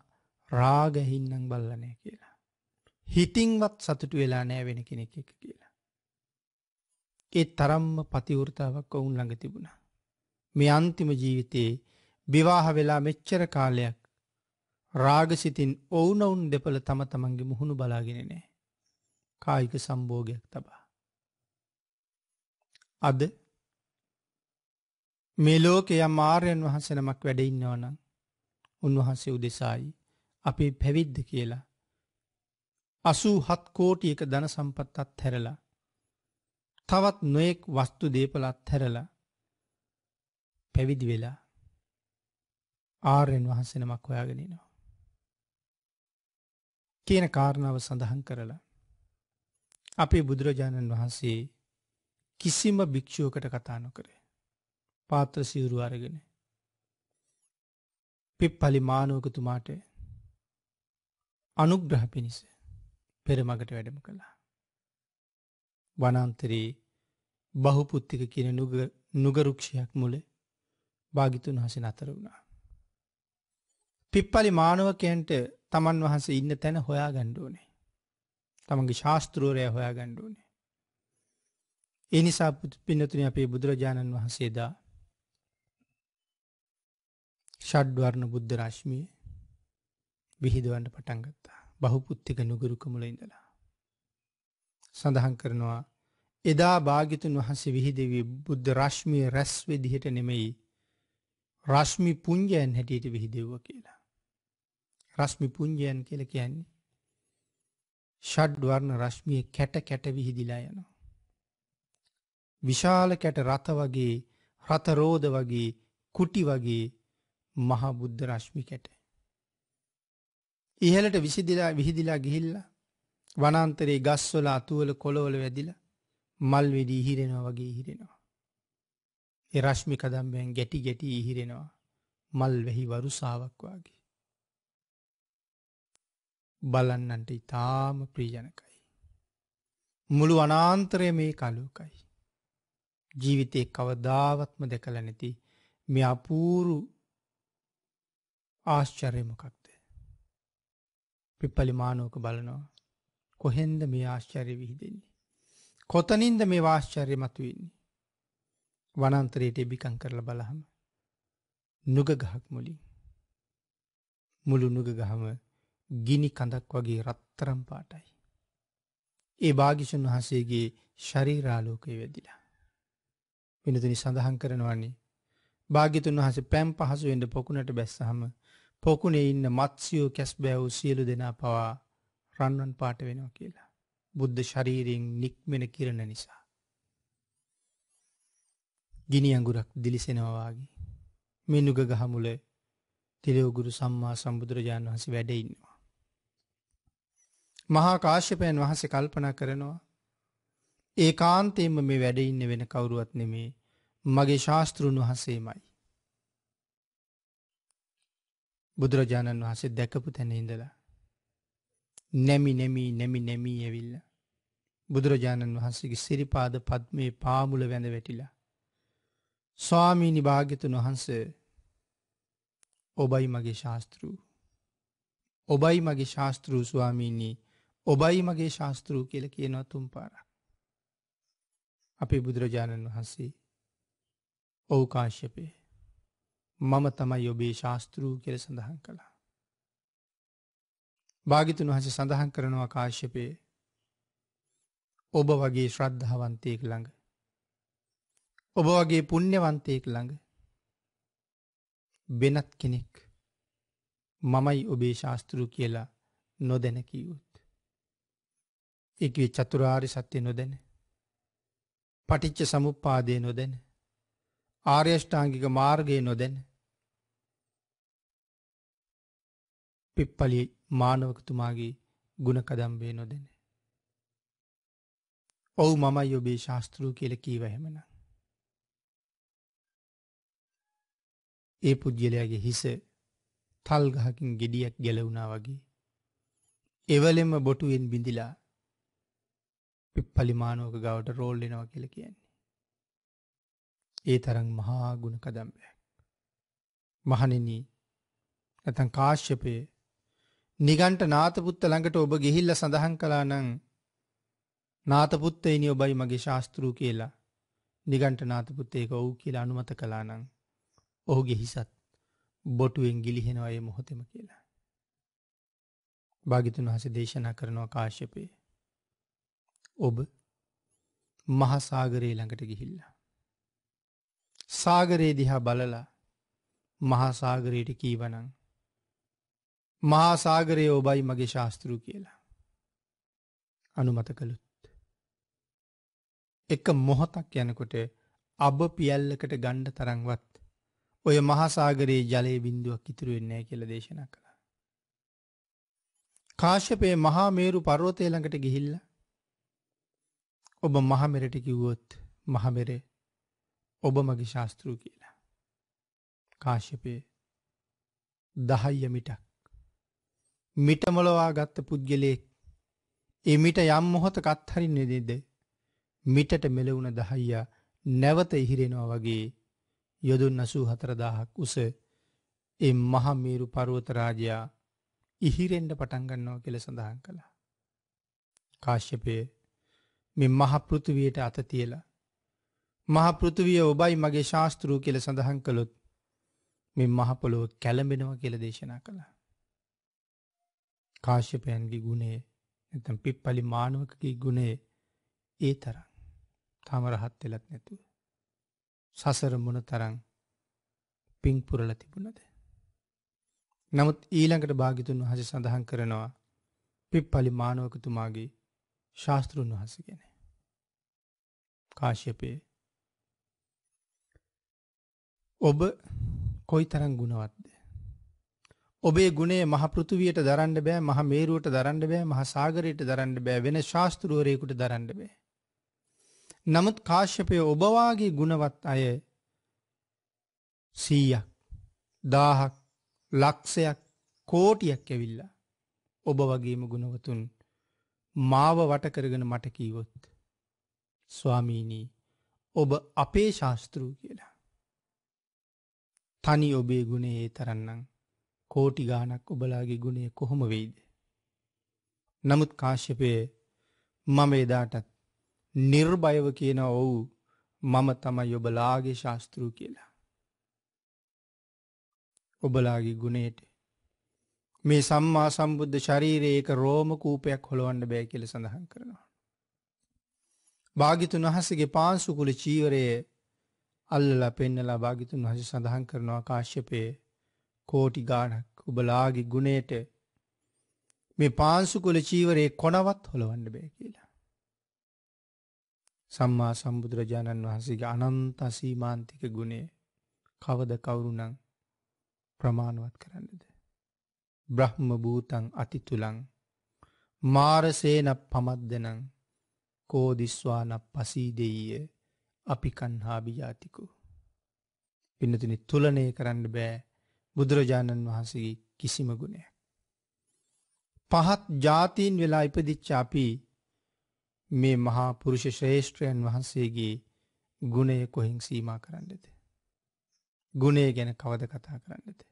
රාගහින්නං බල්ලනෑ කියලා. හිතින්වත් සතුටු වෙලා නෑ වෙන කෙනෙක් එක කියලා. ඒ තරම්ම පතිවෘතාවක් ඔවුන් ළඟ තිබුණා. මේ අන්තිම ජීවිතයේ බිවාහ වෙලා මෙච්චර කාලයක් රාගසිතින් ඔවුනවුන් දෙපළ තම තමන්ගේ මුහුණු බලාගෙන නෑ. කායික සම්භෝගයක් තබා. අද මේ ලෝකය මාර්යන් වහන්සනමක් වැඩඉන්නවනම් උන්වහන්සේ උදෙසායි අපේ පැවිද්ද කියලා. අසූ හත් කෝටි එක දන සම්පත් අත් හැරලා තවත් නොයෙක් වස්තු දේපලත් හැරලා පැවිදි වෙලා ආර්යෙන් වහන්සෙනමක් ඔයාගෙනනවා. කියන කාරණාව සඳහන් කරලා අපේ බුදුරජාණන් වහන්සේ කිසිම භික්‍ෂුවකට කතා නොකරේ. පාත්‍ර සිවුරු අරගෙන. පිප් පලි මානුවකතුමාට අනුග්‍රහ පිණිස පෙරමගට වැඩම කළා. වනන්තරයේ බහුපුත්තික කියන නුගරුක්ෂයක් මුල භාගිතුන් හස නතර වුණා. පිප්පලි මානවකයන්ට තමන් වහන්ස ඉන්න තැන හොයා ගණ්ඩුවනේ. තමන්ගේ ශාස්තෘරය හොයා ගණ්ඩුවනේ. එනිසා පින්නතුන අපේ බුදුරජාණන් වහන්සේදා ෂඩ්වර්ණ බුද්ධ රශ්මිය විහිදුවන්ට පටන්ගත්තා බහුපුත්තික නුගරුකමුල ඉඳලා. සඳහන් කරනවා එදා භාගිතුන් වහන්සේ විහිදවී බුද්ධ රශ්මිය රැස්වෙ දිහට නෙමෙයි රශ්මි පුංජයන් හැටියට විහිදෙව්ව කියලා. රශ්මි පුංජයන් කියල කියන්නේ. ෂඩ්වර්ණ රශ්මිය කැට කැට විහිදිලා යනවා. විශාල කැට රථ වගේ රථරෝධ වගේ කුටි වගේ මහබුද්ධ රශ්මි කැට. ඉහලට විසිදිලා විහිදිලා ගිහිල්ලා වනන්තරේ ගස්වල අතුවල කොළොවල වැදිල මල් වෙඩී හිරෙනවා වගේ හිරෙනවා. එ රශ්මි කදම්බයන් ගැටි ගැටී හිරෙනවා මල් වැහි වරුසාාවක් වගේ. බලන්නන්ට ඉතාම ප්‍රීජනකයි. මුළු වනාන්තරය මේ කලුකයි. ජීවිතය කවදාවත්ම දෙකළ නැති මෙ අපූරු ආශ්චර්යමකක්ද. පිප්පලි මානෝක බලනවා කොහෙන්ද මේ ආශ්චර්ය විහිදෙන්නේ. කොතනින්ද මේ වාශ්චර්ය මතුවෙන්නේ. වනන්තරයට එබිකං කරල බලහම. නුග ගහක් මුලින්. මුළු නුග ගහම ගිනි කඳක් වගේ රත්තරම් පාටයි. ඒ භාගිෂන් වහන්සේගේ ශරීරාලෝකය වෙදිලා. පිනතුනි සඳහන් කරනවන්නේ. භාගිතුන් වහස පැම් පහසුවෙන්ට පොකුණට බැස්සහම පොකුණේ ඉන්න මත්සියෝ කැස් බැවූ සියලු දෙනා පවා රන්වන් පාට වෙනවා කියලා. බුද්ධ ශරීරයෙන් නික්මෙන කිරණ නිසා. ගිනි අඟුරක් දිලිසෙනවාගේ. මේ නුග ගහමුල තිලෙවගුරු සම්මා සම්බුදුරජාණන් වහන්සේ වැඩඉන්නවා. මහා කාශ්‍යපයන් වහසේ කල්පනා කරනවා. ඒ කාන්තයෙන්ම මේ වැඩඉන්න වෙන කවුරුවත් නෙමේ මගේ ශාස්තෘන් වහන්සේමයි. බුදුරජාණන් වහන්සේ දැකපු තැන ඉඳලා නැමි නැමී නැමි නැමී ඇවිල්ල. බුදුරජාණන් වහන්සේගේ සිරිපාද පත්මේ පාමුල වැඳ වැටිලා. ස්වාමීනි භාග්‍යතුන් වහන්ස ඔබයි මගේ ශාස්තෘූ. ඔබයි මගේ ශාස්තෘූ ස්වාමීන්නේ ඔබයි මගේ ශාස්තෘූ කියල කියනවා තුම් පාරක්. අපේ බුදුරජාණන් වහන්සේ ඔවුකාශ්‍යපය මම තමයි ඔබේ ශාස්තෘූ කියල සඳහන් කළා. භාගිතුන් වහස සඳහන් කරනවා කාශ්‍යපය ඔබ වගේ ශ්‍රද්ධාවන්තයෙක් ළඟ. ඔබ වගේ පුුණ්්‍යවන්තයෙක් ළඟ වෙනත් කෙනෙක් මමයි ඔබේ ශාස්තෘ කියලා නොදැනකිවුත්. එකවේ චතුරාරි සත්‍යය නොදැන පටිච්ච සමුපාදය නොදැන ආර්යෂ්ඨාංගික මාර්ගය නොදැන පිප්පලි මානවකතුමාගේ ගුණකදම්බේ නොදෙන. ඔවු මමයි ඔබේ ශාස්තෘූ කියල කීවහෙමන. ඒ පුද්ගලයාගේ හිස තල් ගහකින් ගෙඩියක් ගැලවුණා වගේ. එවලෙම බොටුවෙන් බිඳිලා පිප්පලිමානෝක ගවට රෝල්ලෙනවා කියල කියන්නේ. ඒ තරන් මහා ගුණ කදම්බයක්. මහනෙනී ඇතන් කාශ්‍යපය නිගණ්ඨ නාතපුත්ත ළඟට ඔබ ගිහිල්ල සඳහන් කළා නම් නාතපුත්තේනි ඔබයි මගේ ශාස්තෘූ කියලා නිගණ්ඨ නාතපුත්තේක ඔවු කියලා අනුමත කලා නං ඔහුගේ හිසත් බොටුවෙන් ගිලිහෙනවා ඒ මොහොතෙම කියලා. භාගිතුන් වහස දේශනා කරනවා කාශ්‍යපය. ඔබ මහසාගරයේ ළඟට ගිහිල්ල. සාගරයේ දිහා බලලා මහාසාගරයට කීවනං මහාසාගරය ඔබයි මගේ ශාස්තෘ කියලා. අනුමත කළුත්. එක මොහොතක් යනකොට අබ පියල්ලකට ගණ්ඩ තරංවත් ඔය මහාසාගරයේ ජලය බින්දුවක් ඉතුරු වෙන්නේ කියල දේශනා කළ. කාශ්‍යපයේ මහා මේරු පර්වතය ළඟට ගිහිල්ල ඔබ මහමෙරට කිව්වොත් මහමෙරේ ඔබ මගේ ශාස්තෘ කියලා. කාශ්‍යපයේ දහයිය මිටක් මිටමොලවා ගත්ත පුද්ගලයෙක් ඒ මිට යම් මොහොතක අත්හරින්නේ නේද මිටට මෙලවුණ දහයියා නැවත ඉහිරෙනවා වගේ යොදුන් 84000ක් උස ඒ මහා මේරු පර්වත රාජයා ඉහිරෙන්න පටන් ගන්නවා කියලා සඳහන් කළා. කාශ්‍යපය මේ මහා පෘථුවියට අත තියලා මහා පෘථුවිය ඔබයි මගේ ශාස්ත්‍රූ කියලා සඳහන් කළොත් මේ මහ පොළොව කැළඹෙනවා කියලා දේශනා කළා. කාශ්‍යපයන්ගේ ගුණේ නැත්නම් පිප්පලි මානවකගේ ගුණේ ඒ තරම් තම රහත් වෙලත් නැතුව සසර මොන තරම් පිං පුරලා තිබුණද නමුත් ඊළඟට භාග්‍යතුන් වහන්සේ සඳහන් කරනවා පිප්පලි මානවකතුමාගේ ශාස්තෘන් වහන්සේ ගැන කාශ්‍යපයේ ඔබ කොයි තරම් ගුණවත්ද ඔබේ ගුණේ මහ පෘථුවියට දරන්න බෑ මහ මේරුවට දරන්න බෑ මහ සාගරයට දරන්න බෑ වෙන ශාස්තෘුවරයෙකුට දරන්න බෑ. නමුත් කාශ්‍යපය ඔබවාගේ ගුණවත් අය සීයක් දාහක් ලක්ෂයක් කෝටියක් ඇවිල්ලා ඔබ වගේම ගුණවතුන් මාව වටකරගෙන මට කීවොත් ස්වාමීනී ඔබ අපේ ශාස්තෘූ කියලා තනි ඔබේ ගුණේ තරන්නම් කෝටි ගානක් ඔබලාගේ ගුණය කොහොම වෙයිද. නමුත් කාශ්‍යපය මම එදාටත් නිර්භයව කියන ඔවු මම තමයි ඔබලාගේ ශාස්තෘූ කියලා. ඔබලාගේ ගුණේට මේ සම්මා සම්බුද්ධ ශරීරයක රෝම කූපයක් හොළොවන්ඩ බෑ කියල සඳහන් කරනවා. භාගිතුන් වහසගේ පාන්සුකුල චීවරයේ අල්ලලා පෙන්නලා භාගිතුන් වහස සඳහන් කරනවා කාශ්‍යපයේ කෝටි ගානක් උබලාගේ ගුණේට මේ පාන්සුකුල චීවරයේ කොනවත් හොළවන්න බෑ කියලා. සම්මා සම්බුදුරජාණන් වහන්සේගේ අනන්ත අසීමාන්තික ගුණේ කවද කවුරුනම් ප්‍රමාණවත් කරන්නද. බ්‍රහ්ම භූතන් අතිතුලං මාරසේන පමද්දනං කෝදිස්වාන පසීදෙය අපි කන්හාබිජාතිකු. පිනතින තුලනය කරන්න බෑ බුදුරජාණන් වහන්සේ කිසිම ගුණයක්. පහත් ජාතීන් වෙලා ඉපදිච්ච අපි මේ මහා පුරුෂ ශ්‍රේෂ්ඨ්‍රයන් වහන්සේගේ ගුණය කොහෙන් සීමා කරන්නද. ගුණේ ගැන කවද කතා කරන්නද.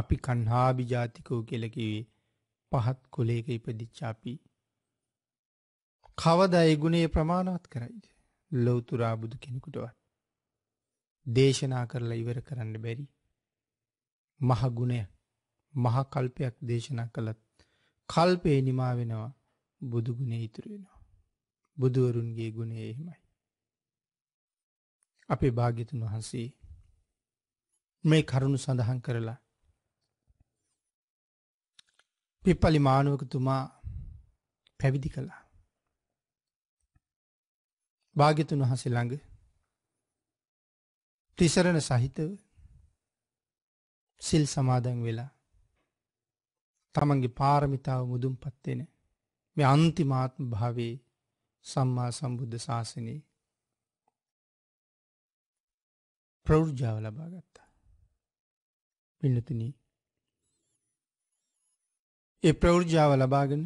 අපි කණ්හාබි ජාතිකෝ කෙලකිවේ පහත් කොලේක ඉපදිච්චාපි. කවද ඒ ගුණේ ප්‍රමාණවත් කරයිද. ලොවතුරා බුදු කෙනෙකුටවත්. දේශනා කරලා ඉවර කරන්න බැරි මහගුණය මහකල්පයක් දේශනා කළත් කල්පේ නිමා වෙනවා බුදුගුණ ඉතුරු වෙනවා. බුදුවරුන්ගේ ගුණේ එහෙමයි. අපේ භාග්‍යතුන් වහන්සේ මේ කරුණු සඳහන් කරලා පිප්පලි මානුවකතුමා පැවිදි කළා. භාග්‍යතුන් වහසේ ළඟ තිසරණ සහිතව සිල් සමාදන් වෙලා තමන්ගේ පාරමිතාව මුදුම් පත්වෙන මේ අන්තිමාත්ම භාවේ සම්මා සම්බුද්ධ ශාසනයේ ප්‍රෞෘජාව ලබා ගත්තා පිනතුන ඒ ප්‍රෞෘජාව ලබාගෙන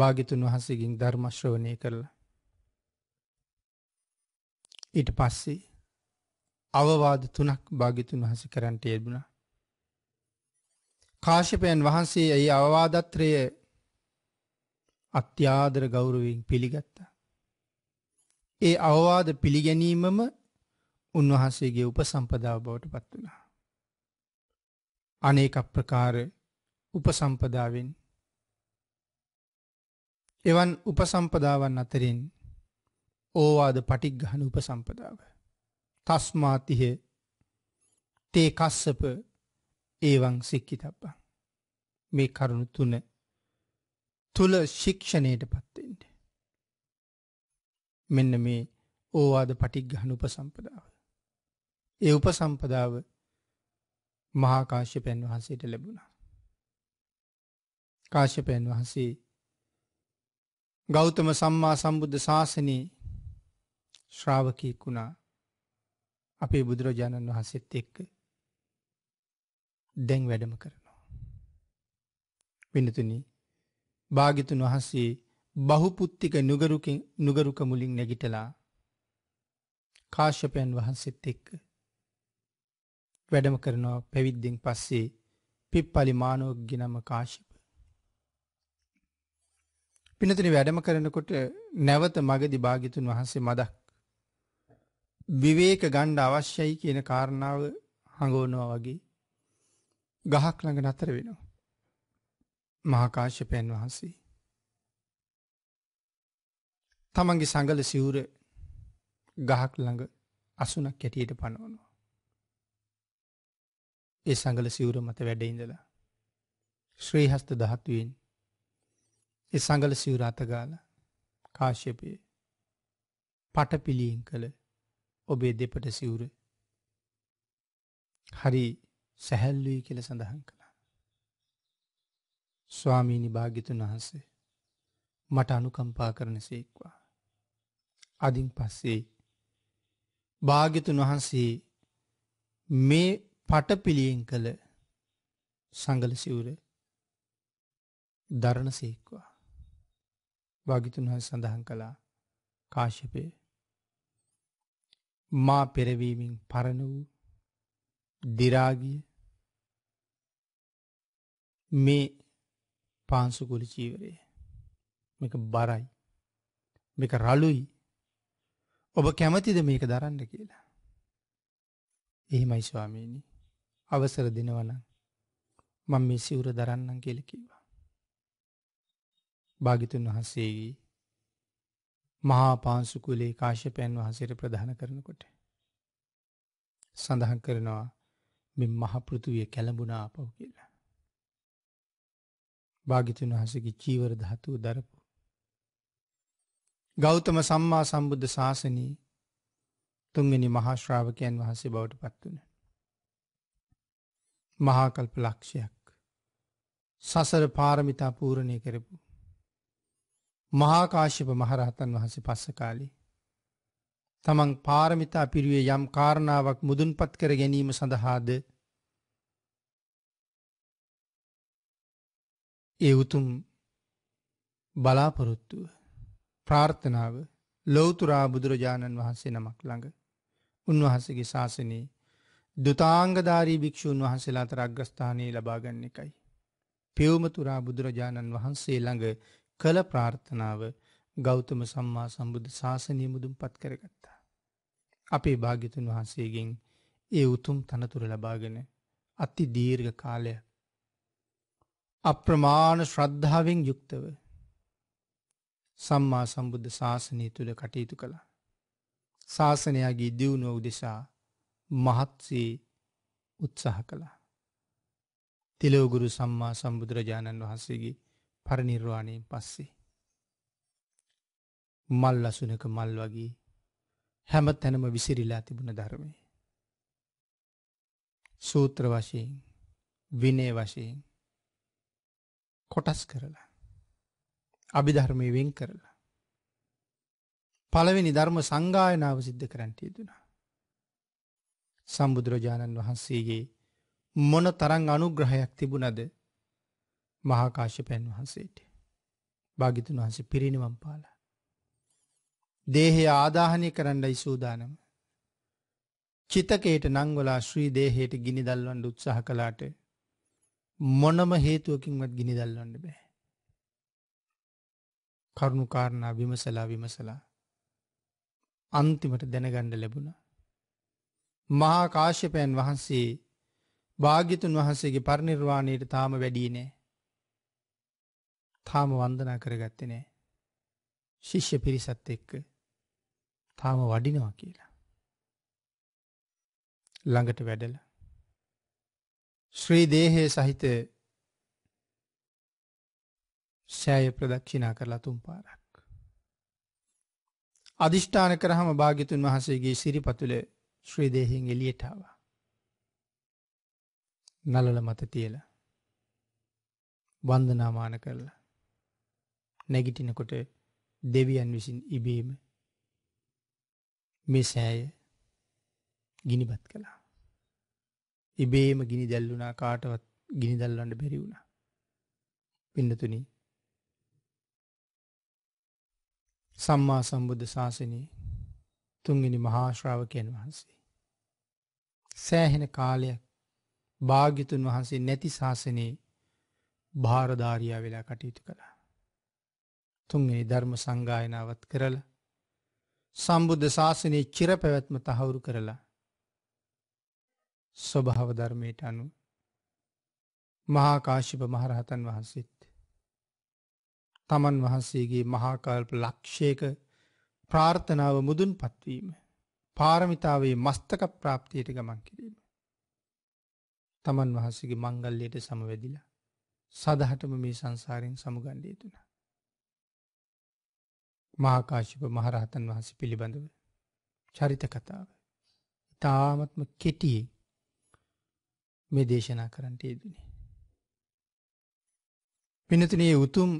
භාගිතුන් වහසකින් ධර්මශ්‍රවණය කරලා ඊට පස්සේ අවවාද තුනක් භාගිතුන් වහස කරන්ට යෙදුණා. කාශපයන් වහන්සේ ඇයි අවවාදත්‍රය අත්‍යාදර ගෞරුවෙන් පිළිගත්තා. ඒ අවවාද පිළිගැනීමම උන්වහන්සේගේ උපසම්පදාව බවට පත් වුණා. අනේක ප්‍රකාර උපසම්පදාවෙන් එවන් උපසම්පදාවන් අතරින් ඕවාද පටික් ගහන උපසම්පදාව. තස්මාතිහ තේ කස්සප ඒවං සික්කිතබ්බා. මේ කරුණු තුන තුල ශික්ෂණයට පත්වෙන්ට. මෙන්න මේ ඕවාද පටික්ගහන උපසම්පදාව. ඒ උපසම්පදාව මහාකාශ්‍යපයන් වහන්සේට ලැබුණා. කාශ්‍යපයන් වහන්සේ ගෞතම සම්මා සම්බුද්ධ ශාසනයේ ශ්‍රාවකයෙක් වුණා අපේ බුදුරජාණන් වහන්සේත් එක්ක දැන් වැඩම කරනවා. වෙනතුනි භාගිතුන් වහන්සේ බහුපුත්තික නුගරුකින් නුගරුක මුලින් නැගිටලා කාශ්‍යපයන් වහන්සෙත් එක්ක වැඩම කරනවා පැවිද්දෙන් පස්සේ පිප්පලි මානෝග්‍ය නම කාශිප. පිනතුනි වැඩම කරනකොට නැවත මගදි භාගිතුන් වහන්සේ මදක් විවේක ගණ්ඩ අවශ්‍යයි කියන කාරණාව හඟෝනවා වගේ ගහක් ළඟ නතර වෙනවා. මහාකාශ්‍යපයන් වහන්සේ. තමන්ගේ සඟල සිවුර ගහක් ළඟ අසුනක් කැටියට පනවනවා. ඒ සඟල සිවුර මත වැඩඉඳලා. ශ්‍රීහස්ත දහත්තුවෙන් ඒ සඟල සිවුර අතගාල කාශ්‍යපය පටපිලියෙන් කළ ඔබේ දෙපට සිවුර හරි සැහැල්ලුයි කියල සඳහන් කළා. ස්වාමීනි භාගිතුන් වහන්සේ මට අනුකම්පා කරන සේක්වා. අදින් පස්සේ භාගිතුන් වහන්සේ මේ පටපිළියෙන් කළ සංගල සිවුර දරණ සේක්වා. භාගිතුන් වහන් සඳහන් කළා කාශ්‍යපය මා පෙරවීමෙන් පරණ වූ දිරාගිය මේ පාන්සුකුල චීවරය මේක බරයි මේක රලුයි ඔබ කැමතිද මේක දරන්න කියලා එහෙමයි ස්වාමීනි අවසර දෙනවනම් මම මේ සිවුර දරන්නම් කියලා කිව්වා භාගිතුන් වහන්සේගේ මහා පාන්සුකුලේ කාශ්‍යපයන් වහන්සේට ප්‍රධාන කරනකොට. සඳහන් කරනවා මෙ මහපෘතුවිය කැළඹුණා අපව් කියලා. භාගිතුන් වහසකි චීවර ධාතුව දරපු. ගෞතම සම්මා සම්බුද්ධ ශාසනී තුන්ගනි මහාශ්‍රාවකයන් වහන්සේ බවට පත්වන. මහාකල්ප ලක්ෂයක් සසර පාරමිතා පූරණය කරපු මහාකාශ්‍යප මහරහතන් වහන්සේ පස්ස කාලි. තමන් පාරමිතා පිරුවේ යම් කාරණාවක් මුදුන්පත් කර ගැනීම සඳහාද ඒ උතුම් බලාපොරොත්තුව ප්‍රාර්ථනාව ලෝතුරා බුදුරජාණන් වහන්සේ නමක් ළඟ උන්වහන්සගේ ශාසනයේ දුතාංගධාරී භික්‍ෂූන් වහන්සේලාත අග්‍රස්ථානයේ ලබාගන්න එකයි. පෙවමතුරා බුදුරජාණන් වහන්සේ ළඟ කළ ප්‍රාර්ථනාව ගෞතම සම්මා සම්බුද්ධ ශාසනය මුදුම් පත් කරගත්තා. අපේ භාගිතුන් වහන්සේගෙන් ඒ උතුම් තනතුර ලබාගෙන අත්ති දීර්ඝ කාලය අප්‍රමාණ ශ්‍රද්ධාවෙන් යුක්තව සම්මා සම්බුද්ධ ශාසනය තුළ කටයුතු කළ. ශාසනයාගේ දියුණුව උදෙසා මහත්සේ උත්සාහ කළා. තිලෝගුරු සම්මා සම්බුදුරජාණන් වහන්සේගේ පරිනිර්වාණයෙන් පස්සේ. මල් අසුනක මල් වගේ හැම තැනම විසිරිලා තිබුණ ධර්මය. සූත්‍ර වශයෙන් විනේ වශයෙන් කොටස් කරලා අභිධර්මය වෙන් කරලා පළවෙනි ධර්ම සංගායනාව සිද්ධ කරන්ටය දුනා. සම්බුදුරජාණන් වහන්සේගේ මොන තරං අනුග්‍රහයක් තිබුණද මහාකාශ්‍යපයන් වහන්සේට. භාගිතුන් වහන්සේ පිරිනිවම් පාලා. දේහය ආදාහනය කරන්නයි සූදානම. චිතකයට නංවලා ශ්‍රී දේහයට ගිනි දල්වන්ඩ උත්සාහ කලාට මොනම හේතුවකින්වත් ගිනි දල්වන්න බෑ. කරුණුකාරණා විමසලා විමසලා අන්තිමට දැනගණ්ඩ ලැබුණ. මහා කාශ්‍යපයන් වහන්සේ භාගිතුන් වහන්සේගේ පරිනිර්වාණයට තාම වැඩී නෑ. තාම වන්දනා කරගත්තේ නෑ. ශිෂ්‍ය පිරිසත් එක්ක තාම වඩිනවා කියලා. ළඟට වැඩල. ශ්‍රී දේහය සහිත සෑය ප්‍රදක්ෂිනා කරලා තුම් පාරක්. අධිෂ්ඨාන කරහම භාගිතුන් වහසේගේ සිරිපතුල ශ්‍රීදේහෙන් එලියටාවා. නලල මත තියලා වන්දනාමාන කරලා නැගිටිනකොට දෙවියන් විසින් ඉබේම මේ සෑය ගිනිබත් කළා. ඉබේම ගිනි දැල්ලුනා කාටවත් ගිනි දැල්ලන්න බැරි වුණා. පින්නතුනි සම්මා සම්බුද්ධ ශාසනයේ තුන්ගනි මහාශ්‍රාවකයන් වහන්සේ. සෑහෙන කාලයක් භාග්‍යතුන් වහන්සේ නැති ශාසනයේ භාරධාරයා වෙලා කටයුතු කළා. තුන්ගනි ධර්ම සංගායනාවත් කරලා සම්බුද්ධ ශාසනයේ චිර පැවැත්ම තහවුරු කරලා ස්වභාව ධර්මයට අනු මහාකාශිප මහරහතන් වහන්සේත් තමන් වහන්සේගේ මහාකල්ප ලක්ෂයක ප්‍රාර්ථනාව මුදුන් පත්වීම පාරමිතාවේ මස්තක ප්‍රාප්තියට ගමන් කිරීම තමන් වහන්සගේ මංගල්ලයට සමවැදිලා සදහටම මේ සංසාරයෙන් සමුගණ්ඩයතුනා මහාකාශිප මහරහතන් වහන්සේ පිළිබඳව චරිත කතාව. ඉතාමත්ම කෙටියේ මේ දේශනා කරන්නට යෙදනේ. පිනතිනේ උතුම්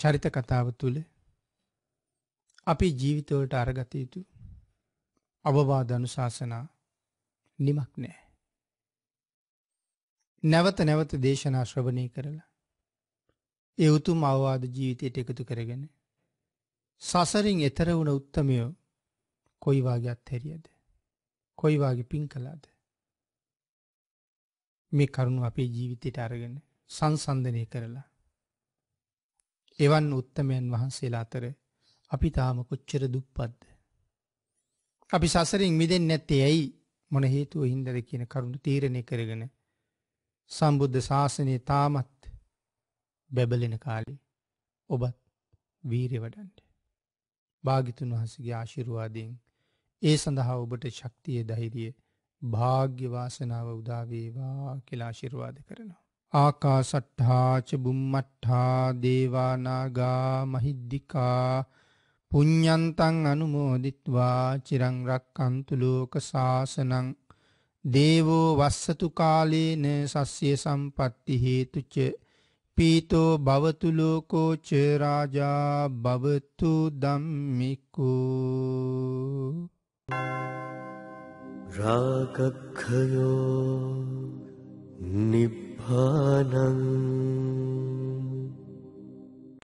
චරිත කතාව තුළ අපි ජීවිතවලට අරගත යුතු අවවාද අනුශාසනා නිමක් නෑ. නැවත නැවත දේශනා ශ්‍රවණය කරලා ඒ උතුම් අවවාද ජීවිතයට එකතු කරගෙන සසරින් එතර වුණ උත්තමයෝ කොයිවාගේ අත්හැරියද කොයිවාගේ පින් කලාද මේ කරුණු අපේ ජීවිතයට අරගෙන සංසන්ධනය කරලා එවන් උත්තමයන් වහන්සේලා අතර අපි තාම කොච්චර දුප්පත්ද අපි සසරින් මිදෙන් නැත්තේ ඇයි මොන හේතුව හින්දද කියන කරුණු තීරණය කරගෙන සම්බුද්ධ ශාසනය තාමත් බැබලෙන කාලේ ඔබත් වීරය වඩන්ට භාගිතුන් වහසගේ ආශිරුවාදයෙන් ඒ සඳහා ඔබට ශක්තිය දහිරිය භාග්‍යවාසනාව උදාවේවා කියලා ආශිර්වාද කරනවා. ආකා සට්හාච බුම්මට්හා දේවානාගා මහිද්දිකා පුඤ්ඤන්තං අනුමෝදිත්වා චිරං රක්칸තු ලෝක සාසනං දේවෝ වස්සතු කාලේන සස්්‍ය සම්පatti හේතුච පීතෝ භවතු ලෝකෝ ච රාජා භවතු ධම්මිකෝ රාගක්ඛයෝ නිබ්බානං